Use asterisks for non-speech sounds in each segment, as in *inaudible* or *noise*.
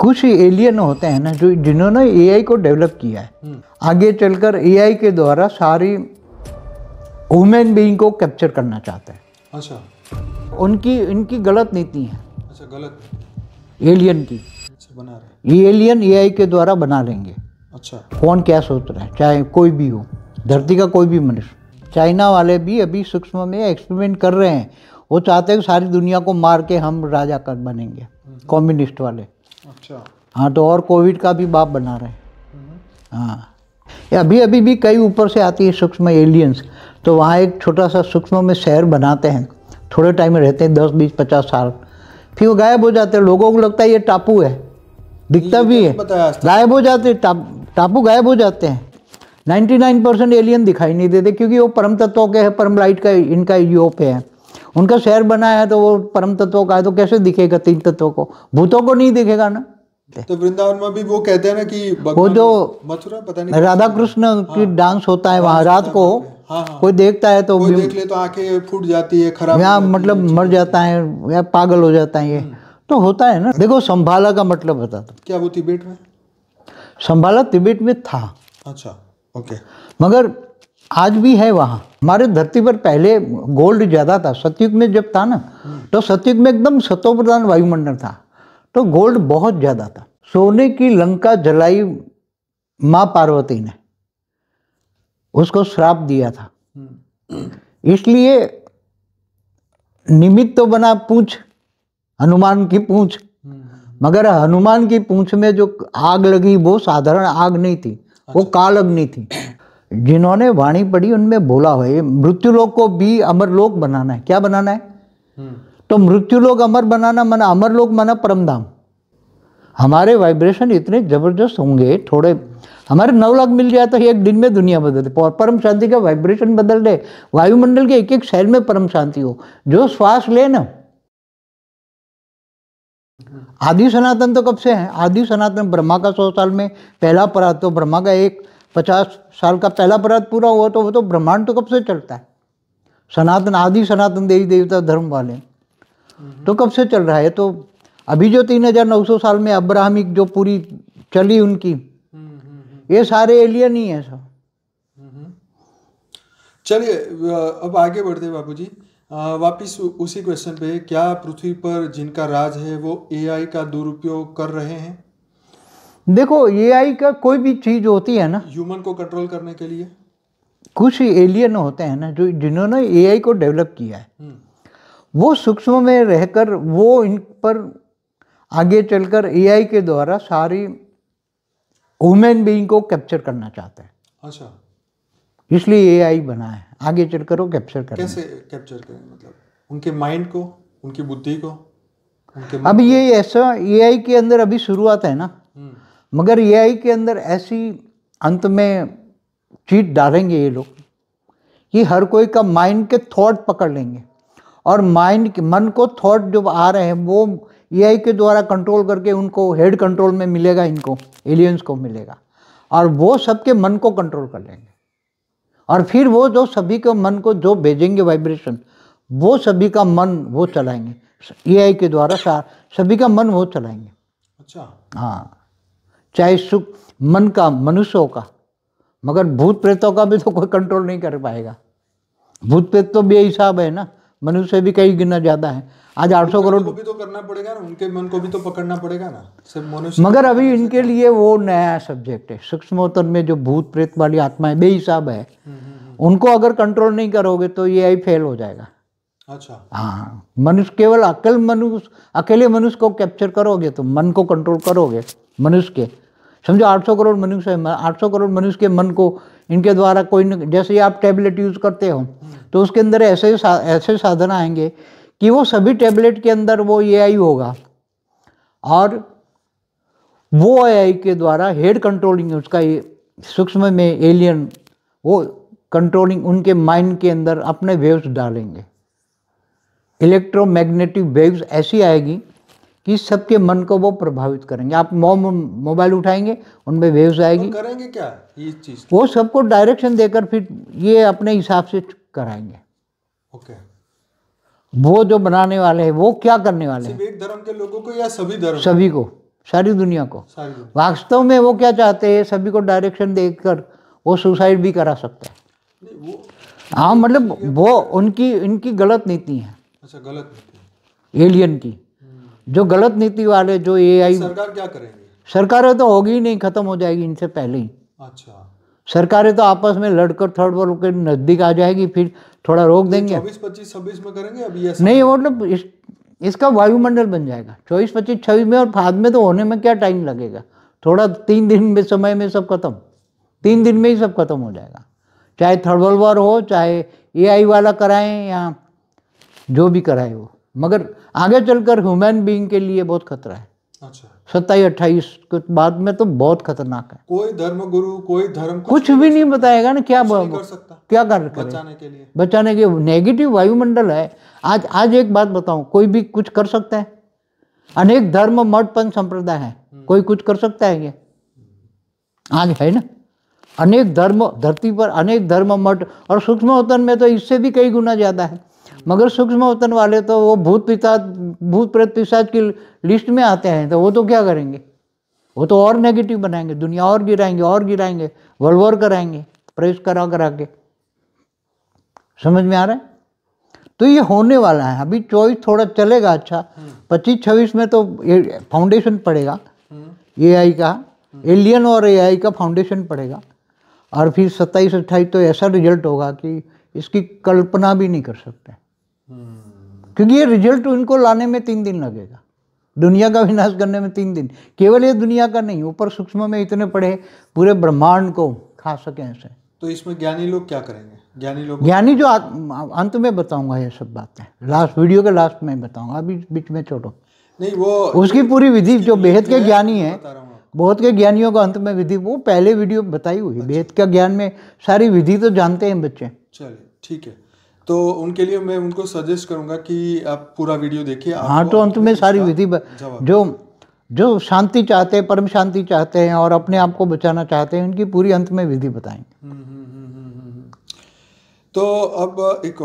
कुछ एलियन होते हैं ना जो जिन्होंने एआई को डेवलप किया है हम्म। आगे चलकर एआई के द्वारा सारी ह्यूमन बीइंग को कैप्चर करना चाहते हैं अच्छा उनकी इनकी गलत नीति है अच्छा गलत एलियन की अच्छा बना रहे एलियन एआई के द्वारा बना लेंगे अच्छा कौन क्या सोच रहा है चाहे कोई भी हो धरती का कोई भी मनुष्य चाइना वाले भी अभी सूक्ष्म में एक्सपेरिमेंट कर रहे हैं वो चाहते हैं सारी दुनिया को मार के हम राजा कर बनेंगे कम्युनिस्ट हम्म। वाले अच्छा हाँ तो और कोविड का भी बाप बना रहे हैं हम्म। हाँ अभी अभी भी कई ऊपर से आती है सूक्ष्म एलियंस तो वहाँ एक छोटा सा सूक्ष्म में शहर बनाते हैं थोड़े टाइम में रहते हैं दस बीस पचास साल फिर वो गायब हो जाते हैं लोगों को लगता है ये टापू है दिखता भी तो है गायब हो जाते हैं टाप, टापू गायब हो जाते हैं 99 परसेंट एलियन दिखाई नहीं देते क्योंकि वो परम तत्वों के हैं परम लाइट का इनका यूप है उनका शहर बनाया है तो वो परम तत्व का है तो कैसे दिखेगा तीन तत्वों को भूतों को नहीं दिखेगा ना तो वृंदावन में भी वो कहते हैं ना कि वो जो मथुरा पता नहीं राधा कृष्ण हाँ। की डांस होता है वहां रात को हाँ, हाँ, कोई देखता है तो कोई देख ले तो आंखें फूट जाती है खराब या मतलब मर जाता है या पागल हो जाता है ये हम्म। तो होता है ना देखो संभाला का मतलब बता दो क्या वो तिबेट में संभाला तिबेट में था अच्छा ओके मगर आज भी है वहाँ हमारे धरती पर पहले गोल्ड ज़्यादा था सतयुग में जब था ना तो सतयुग में एकदम सतो प्रधान वायुमंडल था तो गोल्ड बहुत ज़्यादा था सोने की लंका जलाई माँ पार्वती ने उसको श्राप दिया था इसलिए निमित्त तो बना पूछ हनुमान की पूछ मगर हनुमान की पूछ में जो आग लगी वो साधारण आग नहीं थी अच्छा। वो काल अग्नि थी जिन्होंने वाणी पढ़ी उनमें बोला हो मृत्यु लोग को भी अमरलोक बनाना है क्या बनाना है हम्म। तो मृत्यु लोग अमर बनाना मना अमरलोक मना परमधाम हमारे वाइब्रेशन इतने ज़बरदस्त होंगे थोड़े हमारे नौ लाख मिल जाए तो एक दिन में दुनिया बदल दे परम शांति का वाइब्रेशन बदल दे वायुमंडल के एक एक सेल में परम शांति हो जो श्वास ले ना आदि सनातन तो कब से है आदि सनातन ब्रह्मा का सौ साल में पहला परा तो ब्रह्मा का एक पचास साल का पहला अपराध पूरा हुआ तो वो तो ब्रह्मांड तो कब से चलता है सनातन आदि सनातन देवी देवता धर्म वाले तो कब से चल रहा है तो अभी जो तीन हजार नौ सौ साल में अब्राहमिक जो पूरी चली उनकी ये सारे एलियन ही है सब चलिए अब आगे बढ़ते बाबूजी वापिस उसी क्वेश्चन पे क्या पृथ्वी पर जिनका राज है वो एआई का दुरुपयोग कर रहे हैं देखो एआई का कोई भी चीज़ होती है ना ह्यूमन को कंट्रोल करने के लिए कुछ एलियन होते हैं ना जो जिन्होंने एआई को डेवलप किया है हम्म। वो सूक्ष्म में रहकर वो इन पर आगे चलकर एआई के द्वारा सारी ह्यूमन बीइंग को कैप्चर करना चाहते हैं अच्छा इसलिए एआई बना है आगे चलकर वो कैप्चर करें कैसे कैप्चर करें मतलब उनके माइंड को उनकी बुद्धि को अब ये ऐसा एआई के अंदर अभी शुरुआत है ना मगर ए आई के अंदर ऐसी अंत में चीट डालेंगे ये लोग कि हर कोई का माइंड के थॉट पकड़ लेंगे और माइंड के मन को थॉट जो आ रहे हैं वो ए आई के द्वारा कंट्रोल करके उनको हेड कंट्रोल में मिलेगा इनको एलियंस को मिलेगा और वो सबके मन को कंट्रोल कर लेंगे और फिर वो जो सभी के मन को जो भेजेंगे वाइब्रेशन वो सभी का मन वो चलाएंगे ए आई के द्वारा सभी का मन वो चलाएंगे अच्छा हाँ चाहे सुख मन का मनुष्यों का मगर भूत प्रेतों का भी तो कोई कंट्रोल नहीं कर पाएगा भूत प्रेत तो बेहिसाब है ना मनुष्य भी कई गिना ज्यादा है आज आठ सौ करोड़ भी तो करना पड़ेगा ना उनके मन को भी तो पकड़ना पड़ेगा ना सिर्फ मनुष्य मगर अभी इनके लिए वो नया सब्जेक्ट है सूक्ष्म में जो भूत प्रेत वाली आत्माएं बेहिसाब है हम्म, हम्म, हम्म। उनको अगर कंट्रोल नहीं करोगे तो ये आई फेल हो जाएगा अच्छा हाँ मनुष्य केवल अकल मनुष्य अकेले मनुष्य को कैप्चर करोगे तो मन को कंट्रोल करोगे मनुष्य के समझो 800 करोड़ मनुष्य है 800 करोड़ मनुष्य के मन को इनके द्वारा कोई न जैसे आप टैबलेट यूज़ करते हो तो उसके अंदर ऐसे ऐसे साधन आएंगे कि वो सभी टैबलेट के अंदर वो ए होगा और वो ए के द्वारा हेड कंट्रोलिंग उसका ये सूक्ष्म में एलियन वो कंट्रोलिंग उनके माइंड के अंदर अपने वेव्स डालेंगे इलेक्ट्रोमैग्नेटिक वेव्स ऐसी आएगी कि सबके मन को वो प्रभावित करेंगे आप मोबाइल उठाएंगे उनमें वेव्स तो आएगी तो करेंगे क्या ये चीज वो सबको डायरेक्शन देकर फिर ये अपने हिसाब से कराएंगे ओके वो जो बनाने वाले हैं वो क्या करने वाले हैं धर्म के लोगों को या सभी धर्म सभी को सारी दुनिया को वास्तव में वो क्या चाहते हैं सभी को डायरेक्शन देकर वो सुसाइड भी करा सकता है हाँ मतलब वो तो- उनकी इनकी गलत नीति है अच्छा गलत नीति एलियन की जो गलत नीति वाले जो ए आई तो सरकार क्या करेंगे सरकारें तो होगी ही नहीं खत्म हो जाएगी इनसे पहले ही अच्छा सरकारें तो आपस में लड़कर थर्ड वर्ल्ड के नज़दीक आ जाएगी फिर थोड़ा रोक तो देंगे चौबीस पच्चीस छब्बीस में करेंगे अभी नहीं मतलब इस, इसका वायुमंडल बन जाएगा चौबीस पच्चीस छब्बीस में और बाद में तो होने में क्या टाइम लगेगा थोड़ा तीन दिन में समय में सब खत्म तीन दिन में ही सब खत्म हो जाएगा चाहे थर्ड वर्ल्ड वॉर हो चाहे एआई वाला कराएं या जो भी कराए वो मगर आगे चलकर ह्यूमन बीइंग के लिए बहुत खतरा है अच्छा सत्ताईस अट्ठाईस के बाद में तो बहुत खतरनाक है कोई धर्म गुरु कोई धर्म कुछ भी नहीं बताएगा ना क्या कर सकता क्या कर बचाने के लिए बचाने के नेगेटिव वायुमंडल है आज आज एक बात बताऊं कोई भी कुछ कर सकता है अनेक धर्म मठ पंथ संप्रदाय है हम्म। कोई कुछ कर सकता है ये आज है ना अनेक धर्म धरती पर अनेक धर्म मठ और सूक्ष्म में तो इससे भी कई गुना ज़्यादा है मगर सूक्ष्म अवतरण वाले तो वो भूत पिता भूत प्रेत पिशाच की लिस्ट में आते हैं तो वो तो क्या करेंगे वो तो और नेगेटिव बनाएंगे दुनिया और गिराएंगे और गिराएंगे वर्ल्ड वॉर कराएंगे प्रेस करा करा के समझ में आ रहा है तो ये होने वाला है अभी चौबीस थोड़ा चलेगा अच्छा पच्चीस छब्बीस में तो ये फाउंडेशन पड़ेगा ए आई का एलियन और ए आई का फाउंडेशन पड़ेगा और फिर सत्ताईस अट्ठाईस तो ऐसा रिजल्ट होगा कि इसकी कल्पना भी नहीं कर सकते क्योंकि ये रिजल्ट उनको लाने में तीन दिन लगेगा दुनिया का विनाश करने में तीन दिन केवल ये दुनिया का नहीं ऊपर सूक्ष्म में इतने पड़े पूरे ब्रह्मांड को खा सके ऐसे तो इसमें ज्ञानी लोग क्या करेंगे ज्ञानी लोग ज्ञानी जो अंत में बताऊंगा ये सब बातें लास्ट वीडियो के लास्ट में बताऊंगा अभी बीच में छोड़ो नहीं वो उसकी पूरी विधि जो बेहद के ज्ञानी है बहुत के ज्ञानियों का अंत में विधि वो पहले वीडियो बताई हुई अच्छा। बेहद का ज्ञान में सारी विधि तो जानते हैं बच्चे चलिए ठीक है तो उनके लिए मैं उनको सजेस्ट करूंगा कि आप पूरा वीडियो देखिए हाँ तो अंत में सारी विधि जो जो शांति चाहते हैं परम शांति चाहते हैं और अपने आप को बचाना चाहते हैं उनकी पूरी अंत में विधि बताएंगे हम्म, हम्म, हम्म, तो अब एक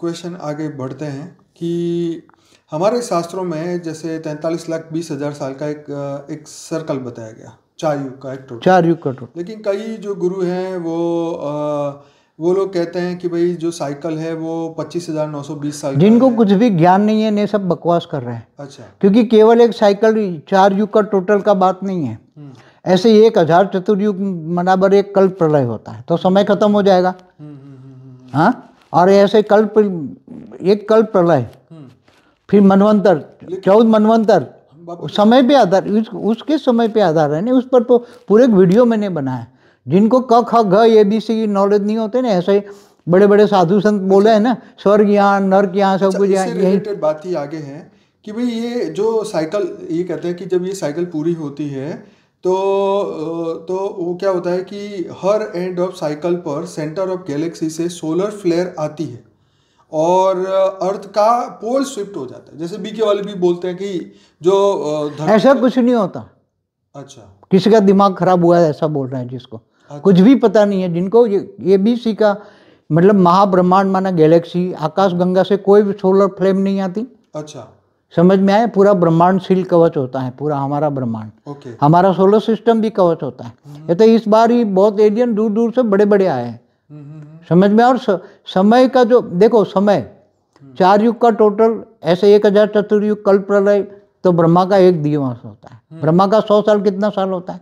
क्वेश्चन आगे बढ़ते हैं कि हमारे शास्त्रों में जैसे तैंतालीस लाख बीस हजार साल का एक एक सर्कल बताया गया चार युग का एक टोटल चार युग का टोटल लेकिन कई जो गुरु हैं वो आ, वो लोग कहते हैं कि भाई जो साइकिल है वो पच्चीस हजार नौ सौ बीस साल जिनको कुछ भी ज्ञान नहीं है ने सब बकवास कर रहे हैं अच्छा क्योंकि केवल एक साइकिल चार युग का टोटल का बात नहीं है हम्म। ऐसे ही एक हजार चतुर्युग बराबर एक कल्प प्रलय होता है तो समय खत्म हो जाएगा हम्म, हम्म, हाँ और ऐसे कल्प एक कल्प प्रलय फिर मनवंतर चौदह मनवंतर समय पे आधार उस, उसके समय पे आधार है ना उस पर तो पूरे वीडियो मैंने बनाया जिनको क ख घ ये बी सी की नॉलेज नहीं होते ना ऐसे बड़े बड़े साधु संत बोले हैं ना स्वर्ग यहाँ नर्क यहाँ सब अच्छा, कुछ यहाँ यही बात ही आगे है कि भाई ये जो साइकिल ये कहते हैं कि जब ये साइकिल पूरी होती है तो तो वो क्या होता है कि हर एंड ऑफ साइकिल पर सेंटर ऑफ गैलेक्सी से सोलर फ्लेयर आती है और अर्थ का पोल स्विफ्ट हो जाता है जैसे बीके वाले भी बोलते हैं कि जो ऐसा कुछ नहीं होता अच्छा किसी का दिमाग खराब हुआ है ऐसा बोल रहे हैं जिसको अच्छा। कुछ भी पता नहीं है जिनको ये, ये भी सीखा मतलब महाब्रह्मांड माना गैलेक्सी आकाश गंगा से कोई भी सोलर फ्लेम नहीं आती अच्छा समझ में आया पूरा ब्रह्मांड सील कवच होता है पूरा हमारा ब्रह्मांड हमारा सोलर सिस्टम भी कवच होता है हम्म। ये तो इस बार ही बहुत एलियन दूर दूर से बड़े बड़े आए हैं हम्म, हम्म, समझ में और समय का जो देखो समय चार युग का टोटल ऐसे एक हजार चतुर्युग कल प्रलय तो ब्रह्मा का एक दिवस होता है ब्रह्मा का सौ साल कितना साल होता है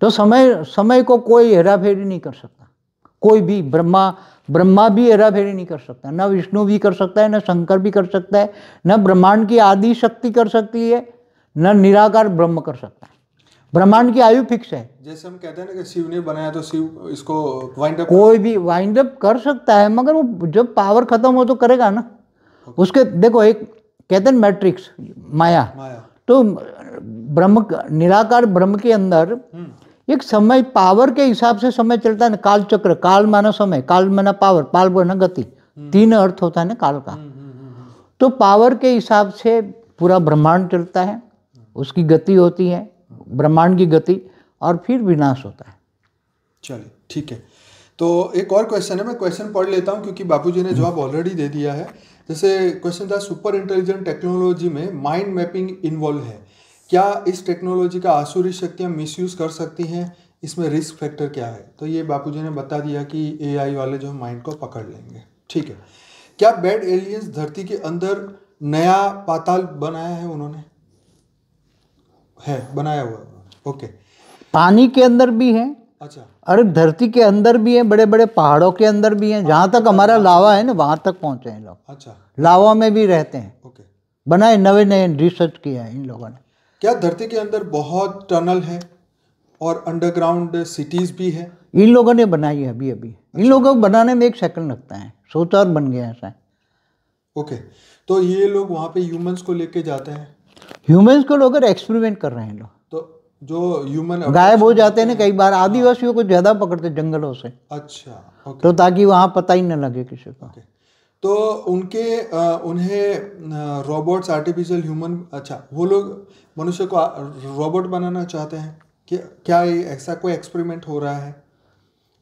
तो समय समय को कोई हेराफेरी नहीं कर सकता कोई भी ब्रह्मा ब्रह्मा भी हेराफेरी नहीं कर सकता न विष्णु भी कर सकता है न शंकर भी कर सकता है न ब्रह्मांड की आदि शक्ति कर सकती है न निराकार ब्रह्म कर सकता है ब्रह्मांड की आयु फिक्स है जैसे हम कहते हैं ना कि शिव ने बनाया तो शिव इसको वाइंड अप कोई भी वाइंड अप कर सकता है मगर वो जब पावर खत्म हो तो करेगा ना उसके देखो एक कहते हैं मैट्रिक्स माया, माया। तो ब्रह्म निराकार ब्रह्म के अंदर हम्म। एक समय पावर के हिसाब से समय चलता है ना काल चक्र काल माना समय काल माना पावर पाल माना गति हम्म। तीन अर्थ होता है ना काल का हम्म, हम्म, तो पावर के हिसाब से पूरा ब्रह्मांड चलता है उसकी गति होती है ब्रह्मांड की गति और फिर विनाश होता है चलिए ठीक है तो एक और क्वेश्चन है मैं क्वेश्चन पढ़ लेता हूँ क्योंकि बाबूजी ने जवाब ऑलरेडी दे दिया है जैसे क्वेश्चन था सुपर इंटेलिजेंट टेक्नोलॉजी में माइंड मैपिंग इन्वॉल्व है क्या इस टेक्नोलॉजी का आसुरी शक्तियाँ मिस कर सकती हैं इसमें रिस्क फैक्टर क्या है तो ये बापू ने बता दिया कि ए वाले जो माइंड को पकड़ लेंगे ठीक है क्या बेड एलियंस धरती के अंदर नया पाताल बनाया है उन्होंने है बनाया हुआ ओके पानी के अंदर भी है अच्छा अरे धरती के अंदर भी है बड़े बड़े पहाड़ों के अंदर भी है जहां तक हमारा लावा है ना वहां तक पहुंचे हैं लोग अच्छा लावा में भी रहते हैं ओके बनाए नए नए रिसर्च किया है इन लोगों ने क्या धरती के अंदर बहुत टनल है और अंडरग्राउंड सिटीज़ भी है इन लोगों ने बनाई है अभी अभी इन अच्छा। लोगों को बनाने में एक सेकंड लगता है सोचा और बन गया ऐसा ओके तो ये लोग वहाँ पे ह्यूमंस को लेके जाते हैं ह्यूमंस को लोग एक्सपेरिमेंट कर रहे हैं लोग तो जो ह्यूमन गायब हो जाते हैं ना कई बार आदिवासियों को हाँ। ज़्यादा पकड़ते जंगलों से अच्छा ओके। तो ताकि वहाँ पता ही ना लगे किसी को तो उनके आ, उन्हें रोबोट्स आर्टिफिशियल ह्यूमन अच्छा वो लोग मनुष्य को रोबोट बनाना चाहते हैं कि क्या ये ऐसा कोई एक्सपेरिमेंट हो रहा है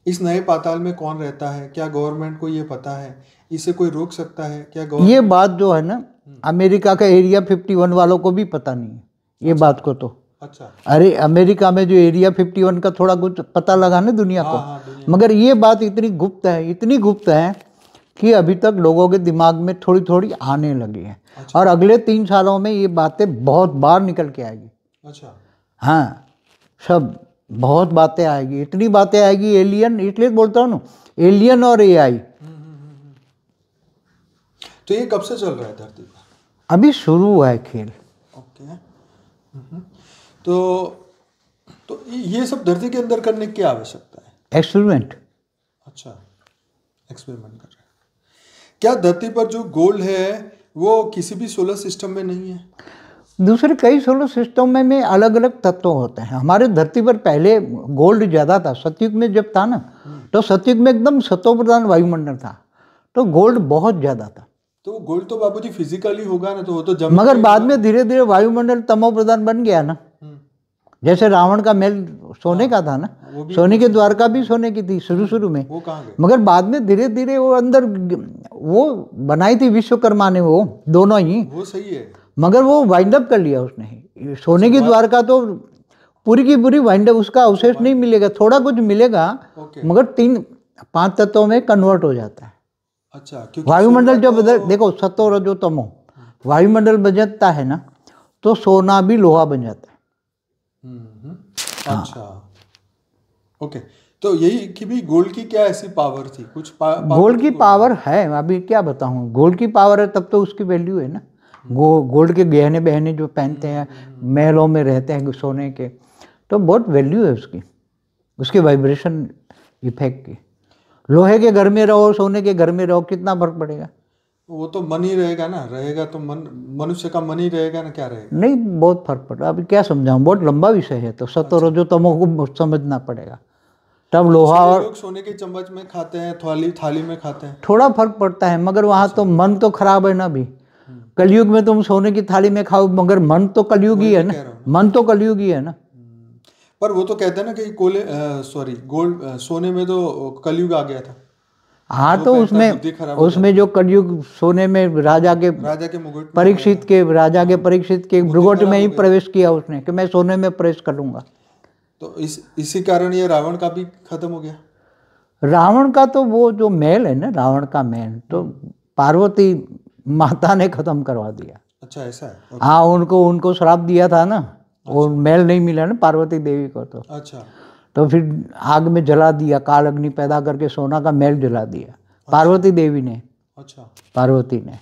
इस नए पाताल में कौन रहता है क्या गवर्नमेंट को ये पता है इसे कोई रोक सकता है क्या ये बात जो है ना हम्म। अमेरिका का एरिया फिफ्टी वन वालों को भी पता नहीं है ये अच्छा, बात को तो अच्छा अरे अमेरिका में जो एरिया फिफ्टी वन का थोड़ा कुछ पता लगा ना दुनिया को हाँ, हाँ, मगर ये बात इतनी गुप्त है इतनी गुप्त है कि अभी तक लोगों के दिमाग में थोड़ी थोड़ी आने लगी है अच्छा। और अगले तीन सालों में ये बातें बहुत बार निकल के आएगी अच्छा हाँ सब बहुत बातें आएगी इतनी बातें आएगी एलियन इसलिए बोलता हूँ ना एलियन और आई हम्म, हम्म, हम्म, तो ये कब से चल रहा है धरती पर अभी शुरू हुआ है खेल ओके तो तो ये सब धरती के अंदर करने की आवश्यकता है एक्सपेरिमेंट अच्छा एक्सपेरिमेंट क्या धरती पर जो गोल्ड है वो किसी भी सोलर सिस्टम में नहीं है दूसरे कई सोलर सिस्टम में, में अलग अलग तत्व होते हैं हमारे धरती पर पहले गोल्ड ज़्यादा था सतयुग में जब था ना हम्म। तो सतयुग में एकदम सतो प्रधान वायुमंडल था तो गोल्ड बहुत ज़्यादा था तो गोल्ड तो बाबूजी फिजिकली होगा ना तो वो तो जब मगर बाद में धीरे धीरे वायुमंडल तमो प्रधान बन गया ना हम्म। जैसे रावण का मेल सोने हाँ, का था ना सोने के द्वारका भी सोने की थी शुरू शुरू में वो मगर बाद में धीरे धीरे वो अंदर वो बनाई थी विश्वकर्मा ने वो दोनों ही वो सही है मगर वो वाइंड अप कर लिया उसने सोने की द्वारका तो पूरी की पूरी वाइंड अप उसका अवशेष नहीं मिलेगा थोड़ा कुछ मिलेगा मगर तीन पांच तत्वों में कन्वर्ट हो जाता है अच्छा वायुमंडल जो तो- बदल देखो सतो रजो तमो हाँ। वायुमंडल बदलता है ना तो सोना भी लोहा बन जाता है हम्म। हाँ। अच्छा ओके तो यही कि भी गोल्ड की क्या ऐसी पावर थी कुछ पा, पावर गोल्ड की पावर है अभी क्या बताऊँ गोल्ड की पावर है तब तो उसकी वैल्यू है ना हम्म। गो गोल्ड के गहने बहने जो पहनते हैं हम्म। महलों में रहते हैं सोने के तो बहुत वैल्यू है उसकी उसके वाइब्रेशन इफेक्ट की लोहे के घर में रहो सोने के घर में रहो कितना फर्क पड़ेगा वो तो मन ही रहेगा ना रहेगा तो मन मनुष्य का मन ही रहेगा ना क्या रहेगा नहीं बहुत फर्क पड़ रहा अभी क्या समझाऊँ बहुत लंबा विषय है तो सतरजो तो अच्छा। तमो को समझना पड़ेगा तब तो लोहा और लोग सोने के चम्मच में खाते हैं थाली थाली में खाते हैं थोड़ा फर्क पड़ता है मगर वहाँ अच्छा। तो मन तो खराब है ना अभी कलयुग में तुम सोने की थाली में खाओ मगर मन तो कलयुग ही है तो ना मन तो कलयुग ही है ना पर वो तो कहते हैं ना कि कोले सॉरी गोल्ड सोने में तो कलयुग आ गया था हाँ तो, उसमें उसमें जो कलयुग सोने में राजा के राजा के परीक्षित के राजा के परीक्षित के भ्रुगोट में ही प्रवेश किया उसने कि मैं सोने में प्रवेश करूंगा तो इस इसी कारण ये रावण का भी खत्म हो गया रावण का तो वो जो मेल है ना रावण का मेल तो पार्वती माता ने खत्म करवा दिया अच्छा ऐसा है हाँ उनको उनको श्राप दिया था ना वो अच्छा। मेल नहीं मिला ना पार्वती देवी को तो अच्छा तो फिर आग में जला दिया काल अग्नि पैदा करके सोना का मैल जला दिया अच्छा। पार्वती देवी ने अच्छा पार्वती ने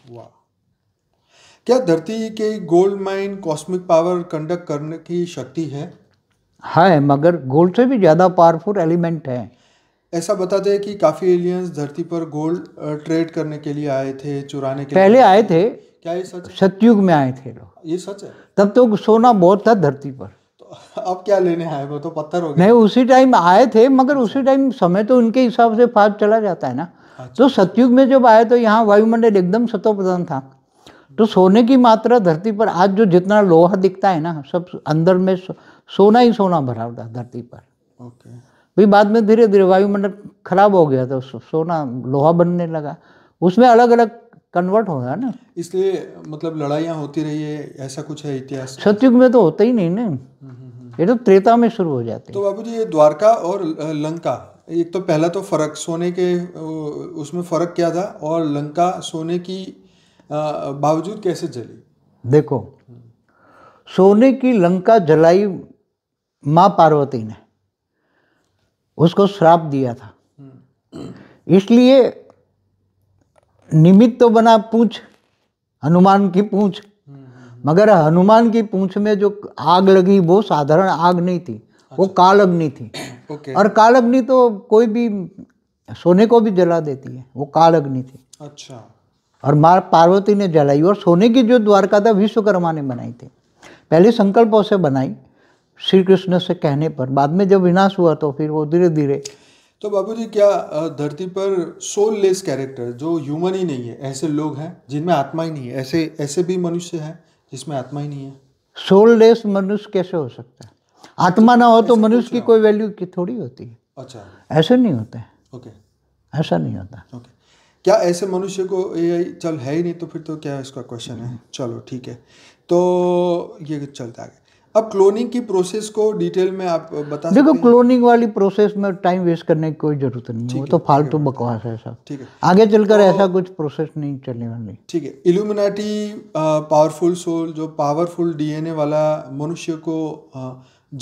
क्या धरती के gold mine cosmic power conduct करने की शक्ति है है मगर गोल्ड से भी ज़्यादा पावरफुल एलिमेंट है ऐसा बताते हैं कि काफ़ी एलियंस धरती पर गोल्ड ट्रेड करने के लिए आए थे चुराने के पहले आए थे क्या ये सच सतयुग में आए थे लोग ये सच है तब तो सोना बहुत था धरती पर अब क्या लेने आए वो तो पत्थर हो गए नहीं उसी टाइम आए थे मगर उसी टाइम अच्छा। समय तो उनके हिसाब से फास्ट चला जाता है ना अच्छा। तो सतयुग में जब आए तो यहाँ वायुमंडल एकदम सतोप्रधान था तो सोने की मात्रा धरती पर आज जो जितना लोहा दिखता है ना सब अंदर में सोना ही सोना भरा हुआ धरती पर ओके भाई बाद में धीरे धीरे वायुमंडल खराब हो गया तो सोना लोहा बनने लगा उसमें अलग अलग कन्वर्ट हो गया ना इसलिए मतलब लड़ाइयाँ होती रही है ऐसा कुछ है इतिहास सतयुग में तो होता ही नहीं ना ये तो त्रेता में शुरू हो जाते तो बाबू जी ये द्वारका और लंका एक तो पहला तो फर्क सोने के उसमें फर्क क्या था और लंका सोने की बावजूद कैसे जली देखो सोने की लंका जलाई माँ पार्वती ने उसको श्राप दिया था हम्म। इसलिए निमित्त तो बना पूछ हनुमान की पूछ मगर हनुमान की पूछ में जो आग लगी वो साधारण आग नहीं थी वो अच्छा। काल अग्नि थी और काल अग्नि तो कोई भी सोने को भी जला देती है वो काल अग्नि थी अच्छा और माँ पार्वती ने जलाई और सोने की जो द्वारका था विश्वकर्मा ने बनाई थी पहले संकल्पों से बनाई श्री कृष्ण से कहने पर बाद में जब विनाश हुआ तो फिर वो धीरे धीरे तो बाबूजी क्या धरती पर सोल लेस कैरेक्टर जो ह्यूमन ही नहीं है ऐसे लोग हैं जिनमें आत्मा ही नहीं है ऐसे ऐसे भी मनुष्य हैं जिसमें आत्मा ही नहीं है सोल लेस मनुष्य कैसे हो सकता है आत्मा ना हो तो मनुष्य की कोई वैल्यू की थोड़ी होती है अच्छा ऐसे नहीं होते हैं ओके ऐसा नहीं होता ओके क्या ऐसे मनुष्य को ये चल है ही नहीं तो फिर तो क्या इसका क्वेश्चन है हम्म। चलो ठीक है तो ये चलता है अब क्लोनिंग की प्रोसेस को डिटेल में आप बता देखो क्लोनिंग वाली प्रोसेस में टाइम वेस्ट करने की कोई जरूरत नहीं है वो तो फालतू बकवास है सब ठीक है आगे चलकर ऐसा तो- कुछ प्रोसेस नहीं चलने वाली ठीक है इल्यूमिनाटी पावरफुल सोल जो पावरफुल डीएनए वाला मनुष्य को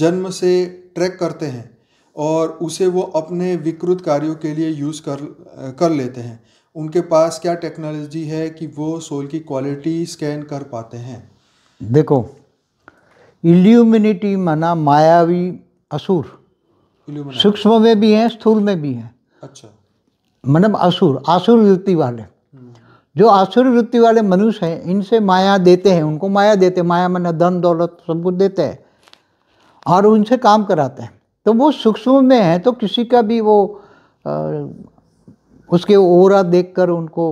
जन्म से ट्रैक करते हैं और उसे वो अपने विकृत कार्यों के लिए यूज़ कर कर लेते हैं उनके पास क्या टेक्नोलॉजी है कि वो सोल की क्वालिटी स्कैन कर पाते हैं देखो इल्यूमिनिटी माना मायावी असुर सूक्ष्म में भी हैं स्थूल में भी हैं अच्छा मतलब असुर आसुर वृत्ति वाले हम्म। जो आसुर वृत्ति वाले मनुष्य हैं इनसे माया देते हैं उनको माया देते हैं माया मैंने धन दौलत सब कुछ देते हैं और उनसे काम कराते हैं तो वो सूक्ष्म में है तो किसी का भी वो आ, उसके ओरा देखकर उनको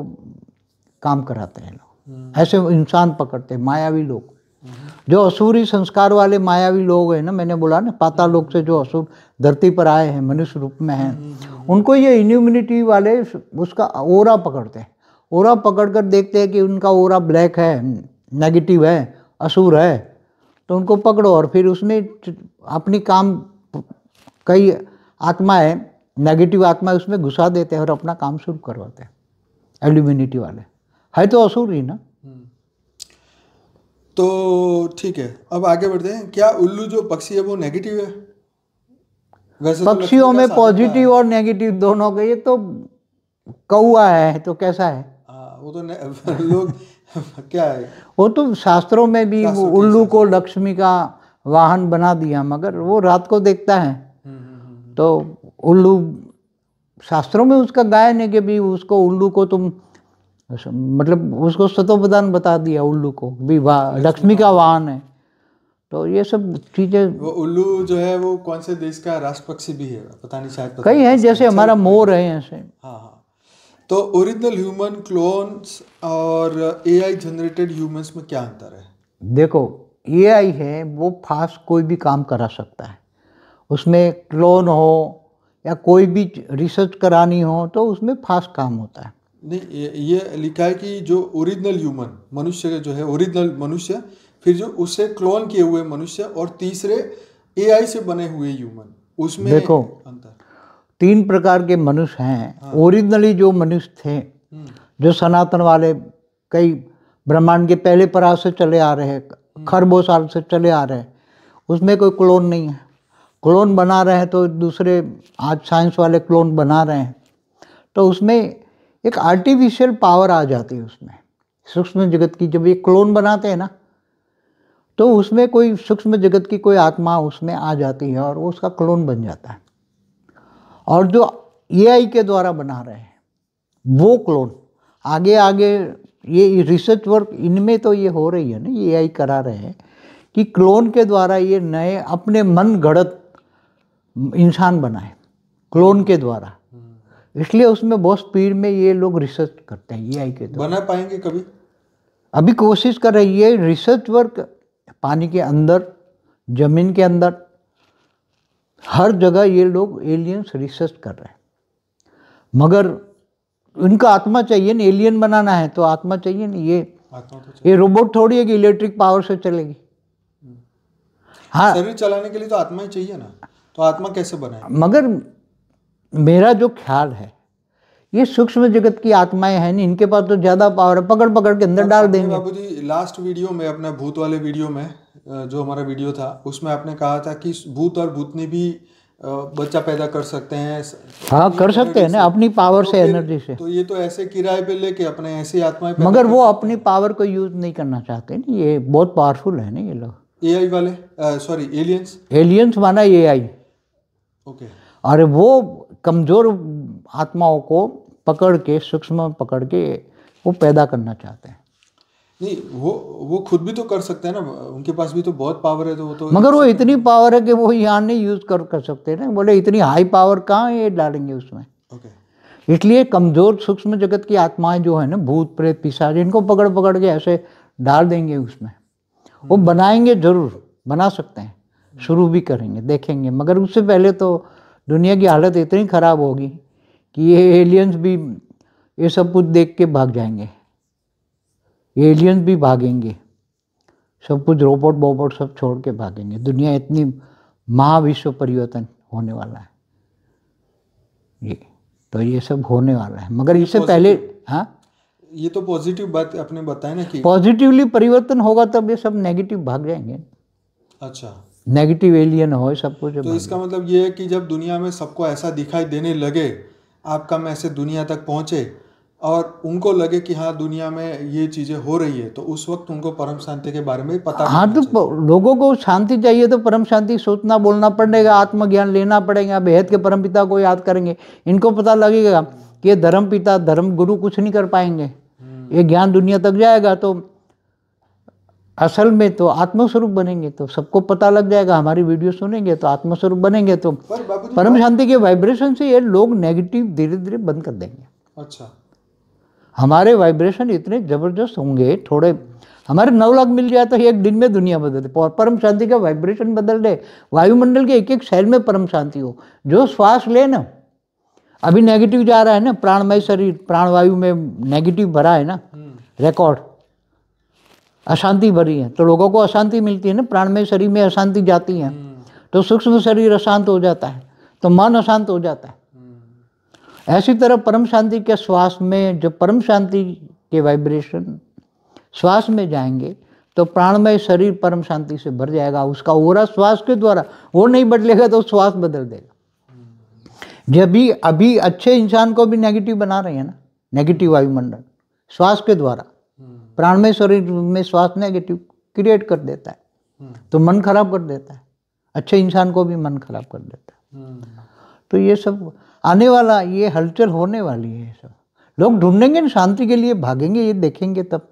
काम कराते हैं लोग हम्म। ऐसे इंसान पकड़ते हैं मायावी लोग जो असुरी संस्कार वाले मायावी लोग हैं ना मैंने बोला ना पाता लोग से जो असुर धरती पर आए हैं मनुष्य रूप में हैं उनको ये इन्यूमिनिटी वाले उसका ओरा पकड़ते हैं ओरा पकड़ कर देखते हैं कि उनका ओरा ब्लैक है नेगेटिव है असुर है तो उनको पकड़ो और फिर उसमें अपनी काम कई आत्माएं नेगेटिव आत्मा उसमें घुसा देते हैं और अपना काम शुरू करवाते हैं एल्यूमिनिटी वाले है तो असुर ही ना तो ठीक है अब आगे बढ़ते हैं क्या उल्लू जो पक्षी है वो नेगेटिव है वैसे तो पक्षियों तो में पॉजिटिव और नेगेटिव दोनों का ये तो कौआ है तो कैसा है आ, हाँ, वो तो *laughs* लोग क्या है वो तो शास्त्रों में भी उल्लू को लक्ष्मी का वाहन बना दिया मगर वो रात को देखता है हम्म, हम्म, हम्म, तो उल्लू शास्त्रों में उसका गायन है कि भी उसको उल्लू को तुम अच्छा, मतलब उसको सतोपदान बता दिया उल्लू को भी लक्ष्मी का वाहन है तो ये सब चीज़ें वो उल्लू जो है वो कौन से देश का राष्ट्र पक्षी भी है पता नहीं शायद कई है जैसे हमारा मोर है ऐसे हाँ हाँ तो ओरिजिनल ह्यूमन क्लोन्स और एआई जनरेटेड ह्यूमंस में क्या अंतर है देखो एआई है वो फास्ट कोई भी काम करा सकता है उसमें क्लोन हो या कोई भी रिसर्च करानी हो तो उसमें फास्ट काम होता है नहीं ये लिखा है कि जो ओरिजिनल ह्यूमन मनुष्य जो है ओरिजिनल मनुष्य फिर जो उससे क्लोन किए हुए मनुष्य और तीसरे एआई से बने हुए ह्यूमन उसमें देखो अंतर तीन प्रकार के मनुष्य हैं हाँ। ओरिजिनली जो मनुष्य थे हम्म। जो सनातन वाले कई ब्रह्मांड के पहले पराव से चले आ रहे हैं हम्म। खरबों साल से चले आ रहे हैं उसमें कोई क्लोन नहीं है क्लोन बना रहे हैं तो दूसरे आज साइंस वाले क्लोन बना रहे हैं तो उसमें एक आर्टिफिशियल पावर आ जाती है उसमें सूक्ष्म जगत की जब ये क्लोन बनाते हैं ना तो उसमें कोई सूक्ष्म जगत की कोई आत्मा उसमें आ जाती है और वो उसका क्लोन बन जाता है और जो ए के द्वारा बना रहे हैं वो क्लोन आगे आगे ये रिसर्च वर्क इनमें तो ये हो रही है ना ये आई करा रहे हैं कि क्लोन के द्वारा ये नए अपने मन गढ़त इंसान बनाए क्लोन के द्वारा इसलिए उसमें बहुत स्पीड में ये लोग रिसर्च करते हैं ये आई के बना पाएंगे कभी अभी कोशिश कर रही है रिसर्च वर्क पानी के अंदर जमीन के अंदर हर जगह ये लोग एलियंस रिसर्च कर रहे हैं मगर उनका आत्मा चाहिए ना एलियन बनाना है तो आत्मा चाहिए ना ये तो ये रोबोट थोड़ी है कि इलेक्ट्रिक पावर से चलेगी हम्म। हाँ शरीर चलाने के लिए तो आत्मा ही चाहिए ना तो आत्मा कैसे बनाए मगर मेरा जो ख्याल है ये सूक्ष्म जगत की आत्माएं हैं नहीं इनके पास तो ज़्यादा पावर है पकड़ पकड़ के अंदर हाँ, डाल देंगे बाबू जी लास्ट वीडियो में अपने भूत वाले वीडियो में जो हमारा वीडियो था उसमें आपने कहा था कि भूत और भूतनी भी बच्चा पैदा कर सकते हैं हाँ कर सकते हैं ना अपनी पावर तो से एनर्जी से तो ये तो ऐसे किराए पे लेके अपने ऐसी आत्माएं मगर वो अपनी पावर को यूज नहीं करना चाहते ना ये बहुत पावरफुल है ना ये लोग एआई वाले सॉरी एलियंस एलियंस माना एआई ओके अरे वो कमज़ोर आत्माओं को पकड़ के सूक्ष्म पकड़ के वो पैदा करना चाहते हैं नहीं वो वो खुद भी तो कर सकते हैं ना उनके पास भी तो बहुत पावर है तो वो तो मगर वो इतनी पावर है कि वो यहाँ नहीं यूज़ कर कर सकते ना बोले इतनी हाई पावर कहाँ ये डालेंगे उसमें ओके इसलिए कमज़ोर सूक्ष्म जगत की आत्माएं जो है ना भूत प्रेत पिशाच इनको पकड़ पकड़ के ऐसे डाल देंगे उसमें वो hmm. बनाएंगे ज़रूर बना सकते हैं शुरू भी करेंगे देखेंगे मगर उससे पहले तो दुनिया की हालत इतनी ख़राब होगी कि ये एलियंस भी ये सब कुछ देख के भाग जाएंगे एलियंस भी भागेंगे सब कुछ रोबोट बोबोट सब छोड़ के भागेंगे दुनिया इतनी महाविश्व परिवर्तन होने वाला है ये तो ये सब होने वाला है मगर इससे पहले हाँ ये तो पॉजिटिव बात आपने बताया ना कि पॉजिटिवली परिवर्तन होगा तब ये सब नेगेटिव भाग जाएंगे अच्छा नेगेटिव एलियन हो सब कुछ तो इसका मतलब ये है कि जब दुनिया में सबको ऐसा दिखाई देने लगे आपका मैसेज दुनिया तक पहुँचे और उनको लगे कि हाँ दुनिया में ये चीज़ें हो रही है तो उस वक्त उनको परम शांति के बारे में पता हाँ तो लोगों को शांति चाहिए तो परम शांति सोचना बोलना पड़ेगा आत्मज्ञान लेना पड़ेगा बेहद के परम पिता को याद करेंगे इनको पता लगेगा कि ये धर्म पिता धर्म गुरु कुछ नहीं कर पाएंगे हम्म। ये ज्ञान दुनिया तक जाएगा तो असल में तो आत्मस्वरूप बनेंगे तो सबको पता लग जाएगा हमारी वीडियो सुनेंगे तो आत्मस्वरूप बनेंगे तो परम शांति के वाइब्रेशन से ये लोग नेगेटिव धीरे धीरे बंद कर देंगे अच्छा हमारे वाइब्रेशन इतने ज़बरदस्त होंगे थोड़े हमारे नौ लाख मिल जाए तो एक दिन में दुनिया बदल दे परम शांति का वाइब्रेशन बदल दे वायुमंडल के एक एक सेल में परम शांति हो जो श्वास ले ना अभी नेगेटिव जा रहा है ना प्राणमय शरीर प्राणवायु में नेगेटिव भरा है ना रिकॉर्ड हम्म। अशांति भरी है तो लोगों को अशांति मिलती है ना प्राण में शरीर में अशांति जाती है हम्म। तो सूक्ष्म शरीर अशांत हो जाता है तो मन अशांत हो जाता है हम्म। ऐसी तरह परम शांति के श्वास में जो परम शांति के वाइब्रेशन श्वास में जाएंगे तो प्राणमय शरीर परम शांति से भर जाएगा उसका ओरा श्वास के द्वारा वो नहीं बदलेगा तो श्वास बदल देगा हम्म। जब भी अभी अच्छे इंसान को भी नेगेटिव बना रहे हैं ना नेगेटिव वायुमंडल श्वास के द्वारा प्राण में शरीर में स्वास्थ्य नेगेटिव क्रिएट कर देता है हम्म। तो मन खराब कर देता है अच्छे इंसान को भी मन खराब कर देता है हम्म। तो ये सब आने वाला ये हलचल होने वाली है सब लोग ढूंढेंगे ना शांति के लिए भागेंगे ये देखेंगे तब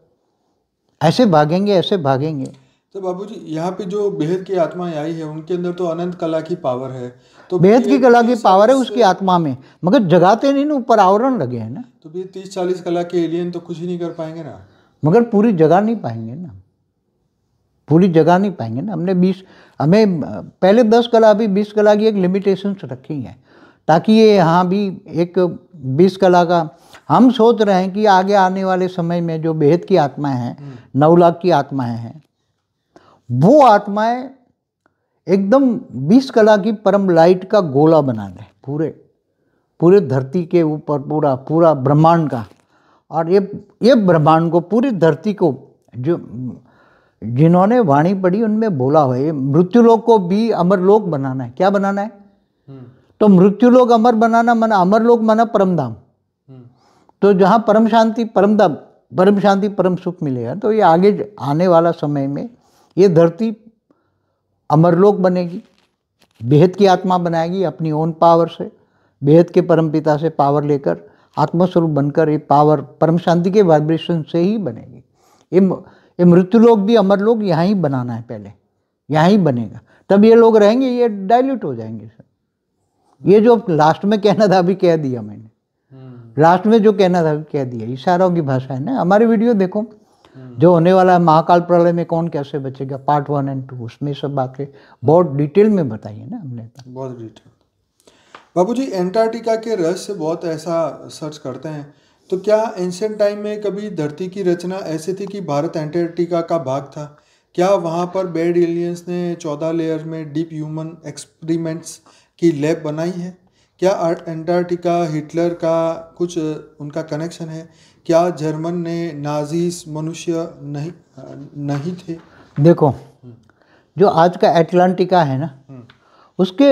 ऐसे भागेंगे ऐसे भागेंगे तो बाबू जी यहाँ पे जो बेहद की आत्माएं आई है उनके अंदर तो अनंत कला की पावर है तो बेहद की कला की पावर है उसकी आत्मा में मगर जगाते नहीं ना ऊपर आवरण लगे हैं ना तो भी तीस चालीस कला के एलियन तो कुछ ही नहीं कर पाएंगे ना मगर पूरी जगह नहीं पाएंगे ना पूरी जगह नहीं पाएंगे ना हमने बीस हमें पहले दस कला भी बीस कला की एक लिमिटेशंस रखी हैं ताकि ये यहाँ भी एक बीस कला का हम सोच रहे हैं कि आगे आने वाले समय में जो बेहद की आत्माएं हैं हम्म। नौ लाख की आत्माएं हैं वो आत्माएं एकदम बीस कला की परम लाइट का गोला बना दें पूरे पूरे धरती के ऊपर पूरा पूरा ब्रह्मांड का और ये ये ब्रह्मांड को पूरी धरती को जो जिन्होंने वाणी पढ़ी उनमें बोला हुआ लोग को भी अमरलोक बनाना है क्या बनाना है हम्म। तो मृत्यु लोग अमर बनाना मना अमरलोक मना परमधाम हम्म। तो जहाँ परम शांति परम धाम परम शांति परम सुख मिलेगा तो ये आगे आने वाला समय में ये धरती अमरलोक बनेगी बेहद की आत्मा बनाएगी अपनी ओन पावर से बेहद के परम पिता से पावर लेकर आत्मस्वरूप बनकर ये पावर परम शांति के वाइब्रेशन से ही बनेगी ये ये मृत्यु लोग भी अमर लोग यहाँ ही बनाना है पहले यहाँ ही बनेगा तब ये लोग रहेंगे ये डाइल्यूट हो जाएंगे सर ये जो लास्ट में कहना था अभी कह दिया मैंने लास्ट हम्म। में जो कहना था कह दिया इशारों की भाषा है ना हमारी वीडियो देखो हम्म। जो होने वाला है महाकाल प्रलय में कौन कैसे बचेगा पार्ट वन एंड टू उसमें सब बातें बहुत डिटेल में बताइए ना हमने तो। बहुत डिटेल बाबूजी एंटार्क्टिका के रहस्य बहुत ऐसा सर्च करते हैं तो क्या एंशियंट टाइम में कभी धरती की रचना ऐसी थी कि भारत एंटार्क्टिका का भाग था क्या वहाँ पर बेड एलियंस ने चौदह लेयर में डीप ह्यूमन एक्सपेरिमेंट्स की लैब बनाई है क्या एंटार्क्टिका हिटलर का कुछ उनका कनेक्शन है क्या जर्मन ने नाजीस मनुष्य नहीं नहीं थे देखो जो आज का एटलांटिका है ना हम्म। उसके